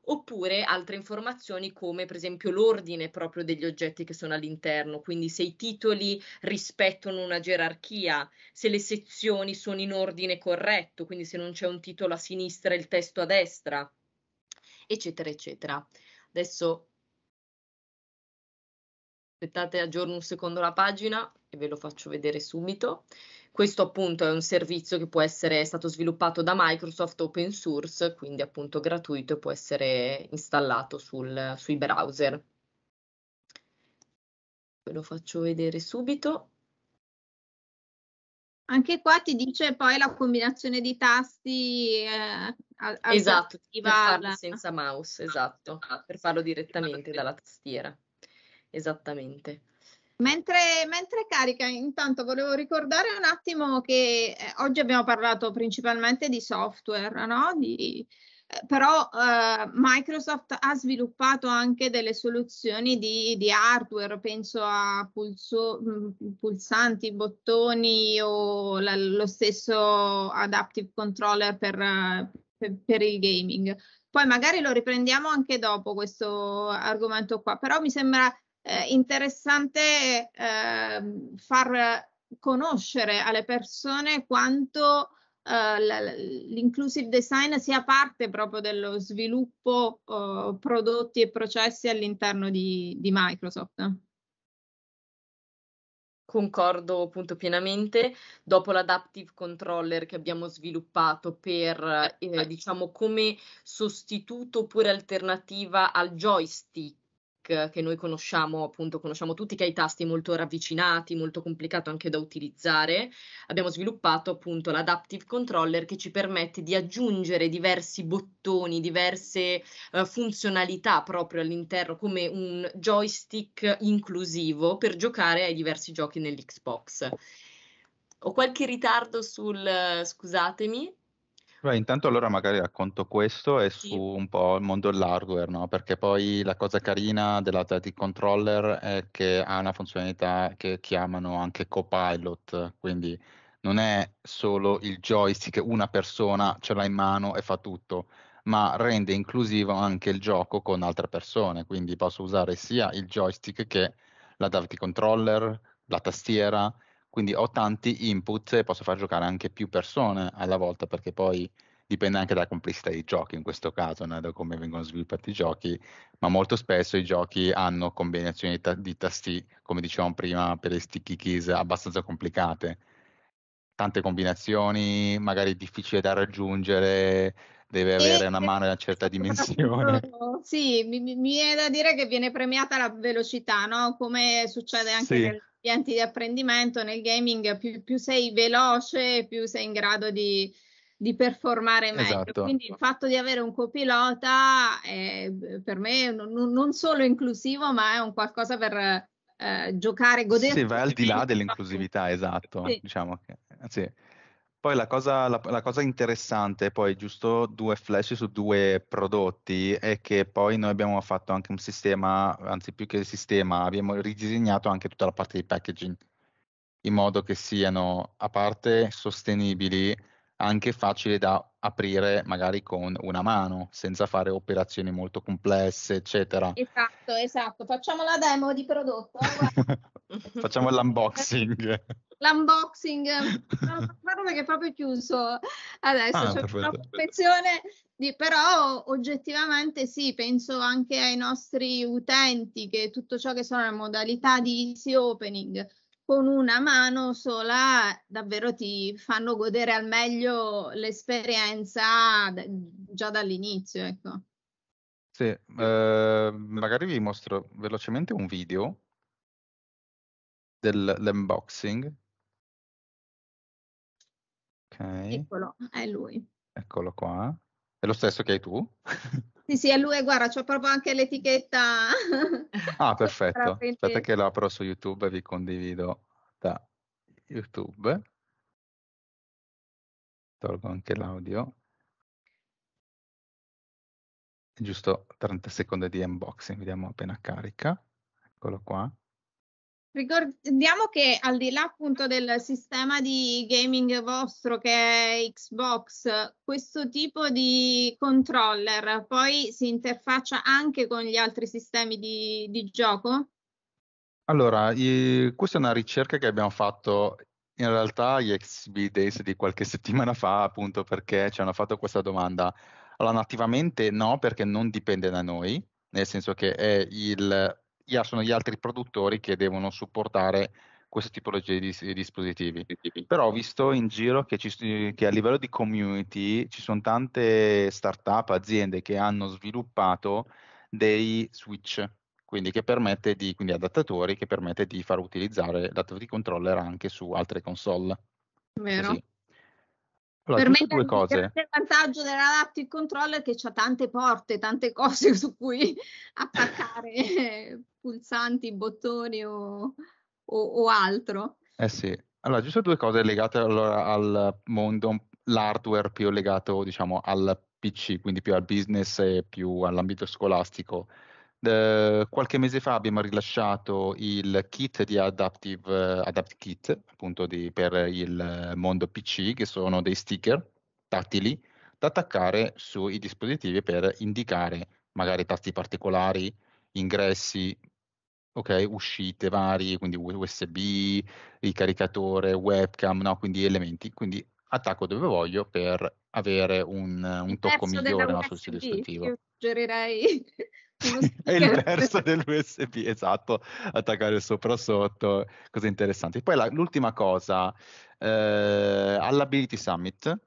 oppure altre informazioni come per esempio l'ordine proprio degli oggetti che sono all'interno, quindi se i titoli rispettano una gerarchia, se le sezioni sono in ordine corretto, quindi se non c'è un titolo a sinistra e il testo a destra, eccetera, eccetera. Adesso aspettate aggiorno un secondo la pagina e ve lo faccio vedere subito. Questo appunto è un servizio che può essere stato sviluppato da Microsoft open source, quindi appunto gratuito e può essere installato sul, sui browser. Ve lo faccio vedere subito. Anche qua ti dice poi la combinazione di tasti eh, esatto, per farlo senza mouse, esatto, per farlo direttamente dalla tastiera esattamente. Mentre, mentre, carica, intanto volevo ricordare un attimo che eh, oggi abbiamo parlato principalmente di software, no? di, eh, però eh, Microsoft ha sviluppato anche delle soluzioni di, di hardware, penso a pulso, mm, pulsanti, bottoni o la, lo stesso adaptive controller per, eh, per, per il gaming. Poi magari lo riprendiamo anche dopo questo argomento qua, però mi sembra eh, interessante ehm, far conoscere alle persone quanto eh, l'inclusive design sia parte proprio dello sviluppo oh, prodotti e processi all'interno di, di Microsoft. Concordo appunto pienamente. Dopo l'adaptive controller che abbiamo sviluppato per eh, diciamo come sostituto oppure alternativa al joystick che noi conosciamo, appunto, conosciamo tutti, che ha i tasti molto ravvicinati, molto complicato anche da utilizzare, abbiamo sviluppato appunto l'Adaptive Controller che ci permette di aggiungere diversi bottoni, diverse uh, funzionalità proprio all'interno, come un joystick inclusivo per giocare ai diversi giochi nell'Xbox. Ho qualche ritardo sul, scusatemi, Beh, intanto allora magari racconto questo e su un po' il mondo dell'hardware, no? perché poi la cosa carina dell'Athletic Controller è che ha una funzionalità che chiamano anche copilot, quindi non è solo il joystick, una persona ce l'ha in mano e fa tutto, ma rende inclusivo anche il gioco con altre persone, quindi posso usare sia il joystick che l'Athletic Controller, la tastiera, quindi ho tanti input e posso far giocare anche più persone alla volta perché poi dipende anche dalla complessità dei giochi in questo caso, né? da come vengono sviluppati i giochi, ma molto spesso i giochi hanno combinazioni ta- di tasti, come dicevamo prima, per le sticky keys abbastanza complicate. Tante combinazioni, magari difficili da raggiungere, deve avere e... una mano di una certa dimensione. Sì, mi, mi, è da dire che viene premiata la velocità, no? come succede anche sì. negli ambienti di apprendimento, nel gaming, più, più, sei veloce, più sei in grado di, di performare meglio. Esatto. Quindi il fatto di avere un copilota è per me non, non solo inclusivo, ma è un qualcosa per eh, giocare, godere. Se vai al di là dell'inclusività, esatto. Sì. Diciamo che, sì. Poi la cosa, la, la cosa, interessante, poi giusto due flash su due prodotti, è che poi noi abbiamo fatto anche un sistema, anzi più che sistema, abbiamo ridisegnato anche tutta la parte di packaging, in modo che siano a parte sostenibili, anche facili da aprire magari con una mano, senza fare operazioni molto complesse, eccetera. Esatto, esatto. Facciamo la demo di prodotto. Facciamo l'unboxing. l'unboxing, guarda che è proprio chiuso adesso, ah, cioè una perfezione, di, però oggettivamente sì, penso anche ai nostri utenti che tutto ciò che sono le modalità di easy opening con una mano sola davvero ti fanno godere al meglio l'esperienza d- già dall'inizio, ecco. Sì, eh, magari vi mostro velocemente un video dell'unboxing Ok. Eccolo, è lui. Eccolo qua. È lo stesso che hai tu? sì, sì, è lui, guarda, c'ho proprio anche l'etichetta. ah, perfetto. Aspetta che lo apro su YouTube e vi condivido da YouTube. Tolgo anche l'audio. Giusto 30 secondi di unboxing, vediamo appena carica. Eccolo qua. Ricordiamo che al di là appunto del sistema di gaming vostro che è Xbox, questo tipo di controller poi si interfaccia anche con gli altri sistemi di, di gioco? Allora, eh, questa è una ricerca che abbiamo fatto in realtà agli XB Days di qualche settimana fa, appunto perché ci hanno fatto questa domanda. Allora, nativamente no, perché non dipende da noi, nel senso che è il sono gli altri produttori che devono supportare questo tipo di, di dispositivi. Però ho visto in giro che, ci, che, a livello di community ci sono tante start-up, aziende che hanno sviluppato dei switch, quindi, che permette di, quindi adattatori che permette di far utilizzare di controller anche su altre console. Vero. Così. Allora, per me due cose. il vantaggio dell'Adaptive Controller è che c'ha tante porte, tante cose su cui attaccare pulsanti, bottoni o, o, o, altro. Eh sì, allora giusto due cose legate allora al mondo, l'hardware più legato diciamo al PC, quindi più al business e più all'ambito scolastico. Eh, qualche mese fa abbiamo rilasciato il kit di Adaptive, uh, eh, Adaptive Kit, appunto di, per il eh, mondo PC, che sono dei sticker tattili da attaccare sui dispositivi per indicare magari tasti particolari, ingressi, ok, uscite varie, quindi USB, il caricatore, webcam, no? quindi elementi, quindi attacco dove voglio per avere un, un tocco migliore no, sul dispositivo. Io suggerirei è il verso dell'USB, esatto, attaccare sopra sotto, cose interessanti. Poi la, l'ultima cosa, eh, all'Ability Summit,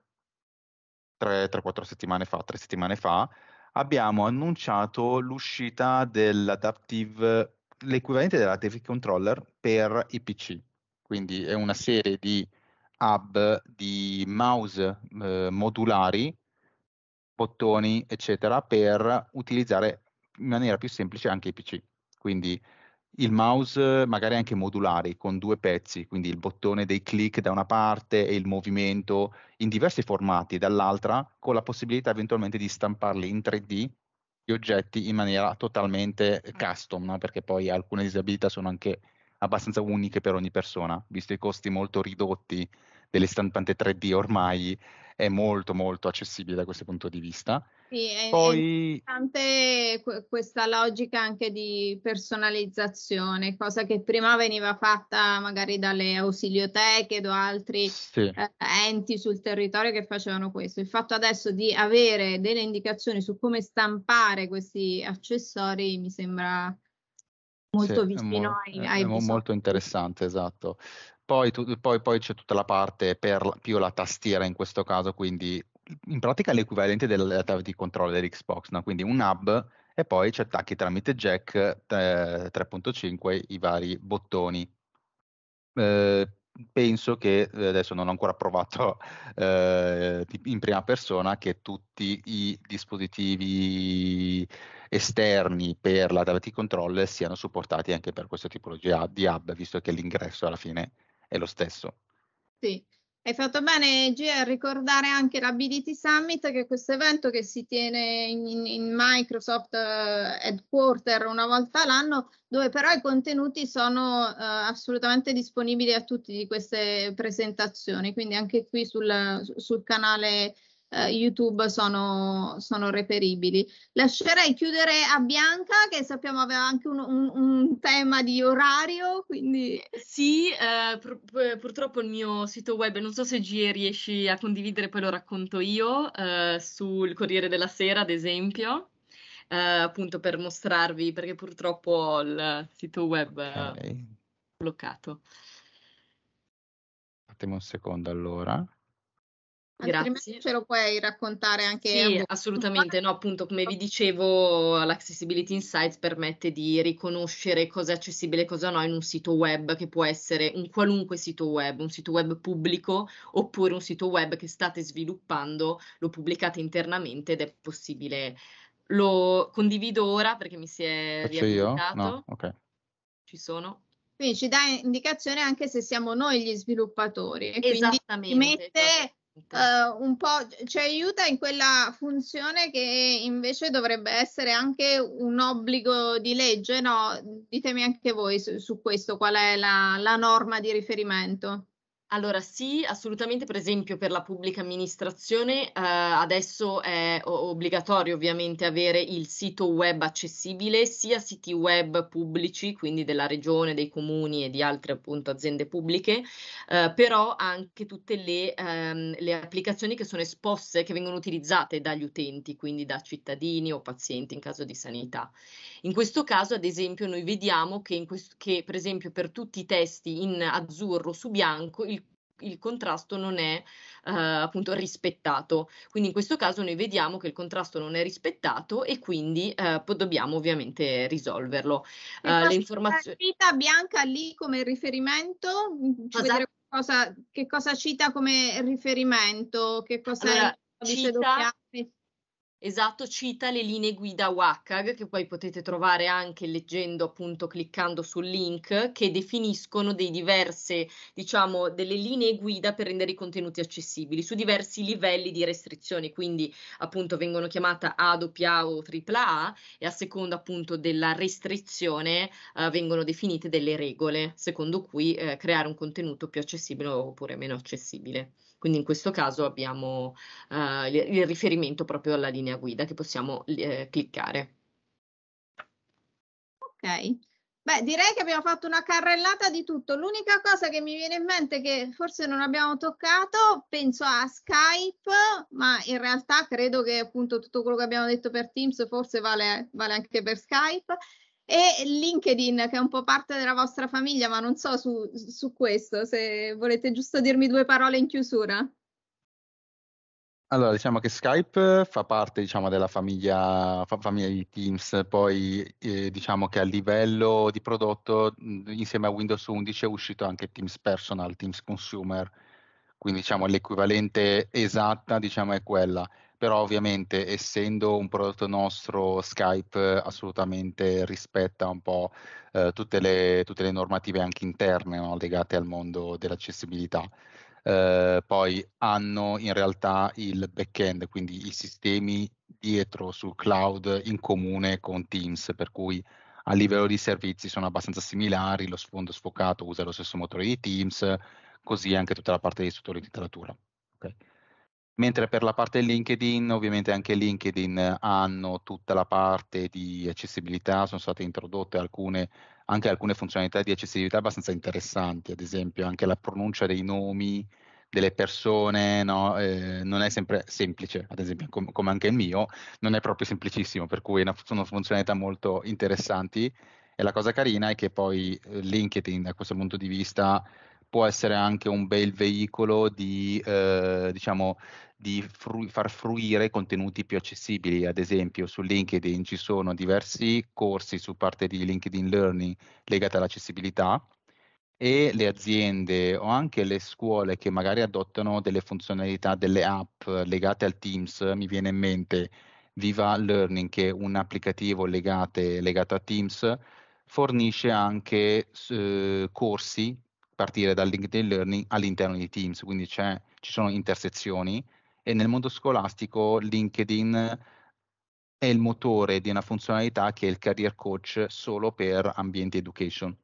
3-4 settimane fa, 3 settimane fa, abbiamo annunciato l'uscita dell'adaptive, l'equivalente dell'adaptive controller per i PC, quindi è una serie di hub di mouse eh, modulari bottoni, eccetera, per utilizzare in maniera più semplice anche i PC. Quindi il mouse magari anche modulare con due pezzi, quindi il bottone dei click da una parte e il movimento in diversi formati dall'altra, con la possibilità eventualmente di stamparli in 3D gli oggetti in maniera totalmente custom, no? perché poi alcune disabilità sono anche abbastanza uniche per ogni persona, visto i costi molto ridotti delle stampante 3D ormai, è molto molto accessibile da questo punto di vista. Sì, è, Poi... è importante questa logica anche di personalizzazione, cosa che prima veniva fatta magari dalle ausilioteche o altri sì. eh, enti sul territorio che facevano questo. Il fatto adesso di avere delle indicazioni su come stampare questi accessori mi sembra molto sì, vicino mo- ai, ai molto interessante, esatto. Poi, tu, poi, poi, c'è tutta la parte per più la tastiera in questo caso, quindi in pratica l'equivalente della tavola di controllo dell'Xbox, no? quindi un hub e poi ci attacchi tramite jack eh, 3.5 i vari bottoni. Eh, penso che eh, adesso non ho ancora provato eh, in prima persona che tutti i dispositivi esterni per la Davity Control siano supportati anche per questa tipologia di hub, visto che l'ingresso alla fine è è lo stesso. Sì, hai fatto bene G a ricordare anche l'Ability Summit, che è questo evento che si tiene in, in Microsoft uh, Headquarter una volta all'anno, dove però i contenuti sono uh, assolutamente disponibili a tutti di queste presentazioni, quindi anche qui sul, sul canale eh, YouTube sono, sono, reperibili. Lascerei chiudere a Bianca che sappiamo aveva anche un, un, un tema di orario, quindi... Sì, eh, pur, purtroppo il mio sito web, non so se G riesci a condividere, poi lo racconto io, eh, sul Corriere della Sera ad esempio. Eh, appunto per mostrarvi perché purtroppo il sito web eh, okay. è bloccato. Attimo un secondo allora. Grazie. Ce lo puoi raccontare anche? Sì, assolutamente. No, appunto, come vi dicevo, l'Accessibility Insights permette di riconoscere cosa è accessibile e cosa no in un sito web, che può essere un qualunque sito web, un sito web pubblico oppure un sito web che state sviluppando, lo pubblicate internamente ed è possibile. Lo condivido ora perché mi si è Faccio riabilitato. No, ok. Ci sono. Quindi ci dà indicazione anche se siamo noi gli sviluppatori. Esattamente. Quindi mette Uh, un po' ci aiuta in quella funzione che invece dovrebbe essere anche un obbligo di legge, no? Ditemi anche voi su, su questo qual è la, la norma di riferimento. Allora sì, assolutamente, per esempio per la pubblica amministrazione, ehm, adesso è obbligatorio ovviamente avere il sito web accessibile, sia siti web pubblici, quindi della regione, dei comuni e di altre appunto aziende pubbliche, ehm, però anche tutte le, ehm, le applicazioni che sono esposte, che vengono utilizzate dagli utenti, quindi da cittadini o pazienti in caso di sanità. In questo caso, ad esempio, noi vediamo che, in questo, che per esempio per tutti i testi in azzurro su bianco, il contrasto non è eh, appunto rispettato. Quindi in questo caso noi vediamo che il contrasto non è rispettato e quindi eh, dobbiamo ovviamente risolverlo. Uh, le informazioni... Cita Bianca lì come riferimento? Cosa, che cosa cita come riferimento? Che cosa allora, è cita... Doppia? esatto, cita le linee guida WCAG, che poi potete trovare anche leggendo, appunto, cliccando sul link, che definiscono dei diverse, diciamo, delle linee guida per rendere i contenuti accessibili su diversi livelli di restrizioni, quindi appunto vengono chiamate A, AA o AAA e a seconda appunto della restrizione eh, vengono definite delle regole secondo cui eh, creare un contenuto più accessibile oppure meno accessibile. Quindi in questo caso abbiamo eh, il riferimento proprio alla linea guida che possiamo eh, cliccare. Ok. Beh, direi che abbiamo fatto una carrellata di tutto. L'unica cosa che mi viene in mente che forse non abbiamo toccato, penso a Skype, ma in realtà credo che appunto tutto quello che abbiamo detto per Teams forse vale, vale anche per Skype. E LinkedIn, che è un po' parte della vostra famiglia, ma non so su, su questo, se volete giusto dirmi due parole in chiusura. Allora, diciamo che Skype fa parte, diciamo, della famiglia, famiglia, di Teams, poi eh, diciamo che a livello di prodotto, insieme a Windows 11 è uscito anche Teams Personal, Teams Consumer, quindi diciamo l'equivalente esatta, diciamo, è quella però ovviamente essendo un prodotto nostro Skype assolutamente rispetta un po' eh, tutte, le, tutte, le, normative anche interne no, legate al mondo dell'accessibilità. Eh, poi hanno in realtà il back-end, quindi i sistemi dietro sul cloud in comune con Teams, per cui a livello di servizi sono abbastanza similari, lo sfondo sfocato usa lo stesso motore di Teams, così anche tutta la parte di istruttore di letteratura. Okay mentre per la parte LinkedIn, ovviamente anche LinkedIn hanno tutta la parte di accessibilità, sono state introdotte alcune, anche alcune funzionalità di accessibilità abbastanza interessanti, ad esempio anche la pronuncia dei nomi delle persone, no? eh, non è sempre semplice, ad esempio com- come anche il mio, non è proprio semplicissimo, per cui sono funzionalità molto interessanti e la cosa carina è che poi eh, LinkedIn da questo punto di vista può essere anche un bel veicolo di eh, diciamo, di fru- far fruire contenuti più accessibili. Ad esempio, su LinkedIn ci sono diversi corsi su parte di LinkedIn Learning legati all'accessibilità e le aziende o anche le scuole che magari adottano delle funzionalità, delle app legate al Teams, mi viene in mente Viva Learning, che è un applicativo legate, legato a Teams, fornisce anche eh, corsi a partire dal LinkedIn Learning all'interno di Teams, quindi ci sono intersezioni e nel mondo scolastico LinkedIn è il motore di una funzionalità che è il career coach solo per ambienti education,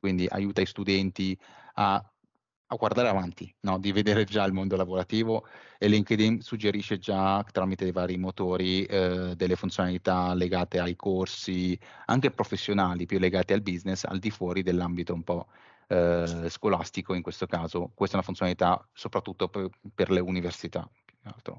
quindi aiuta i studenti a, a guardare avanti, no? di vedere già il mondo lavorativo e LinkedIn suggerisce già tramite i vari motori eh, delle funzionalità legate ai corsi, anche professionali più legati al business, al di fuori dell'ambito un po' eh, scolastico in questo caso. Questa è una funzionalità soprattutto per, per le università.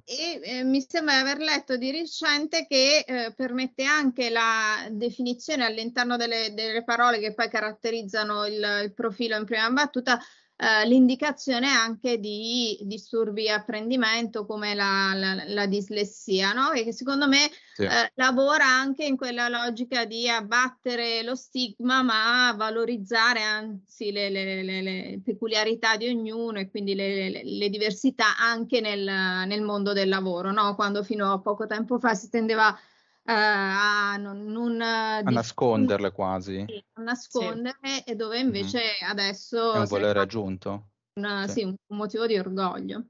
E eh, mi sembra di aver letto di recente che eh, permette anche la definizione all'interno delle, delle, parole che poi caratterizzano il, il profilo in prima battuta eh, l'indicazione anche di disturbi apprendimento come la, la, la dislessia, no? E che secondo me sì. eh, lavora anche in quella logica di abbattere lo stigma, ma valorizzare anzi le, le, le, le peculiarità di ognuno e quindi le, diversità anche nel, nel mondo del lavoro, no? Quando fino a poco tempo fa si tendeva a eh, a, non, non eh, a nasconderle quasi. Sì, a nasconderle sì. e dove invece mm. adesso... È un volere aggiunto. Un, sì. un motivo di orgoglio.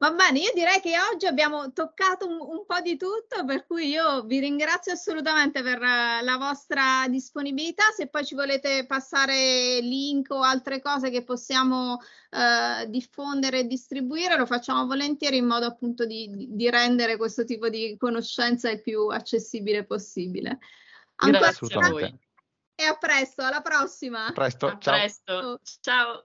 Va bene, io direi che oggi abbiamo toccato un, un, po' di tutto, per cui io vi ringrazio assolutamente per eh, la vostra disponibilità. Se poi ci volete passare link o altre cose che possiamo eh, diffondere e distribuire, lo facciamo volentieri in modo appunto di, di rendere questo tipo di conoscenza il più accessibile possibile. Ancora grazie a voi. E a presto, alla prossima. A presto, a ciao. Presto. ciao.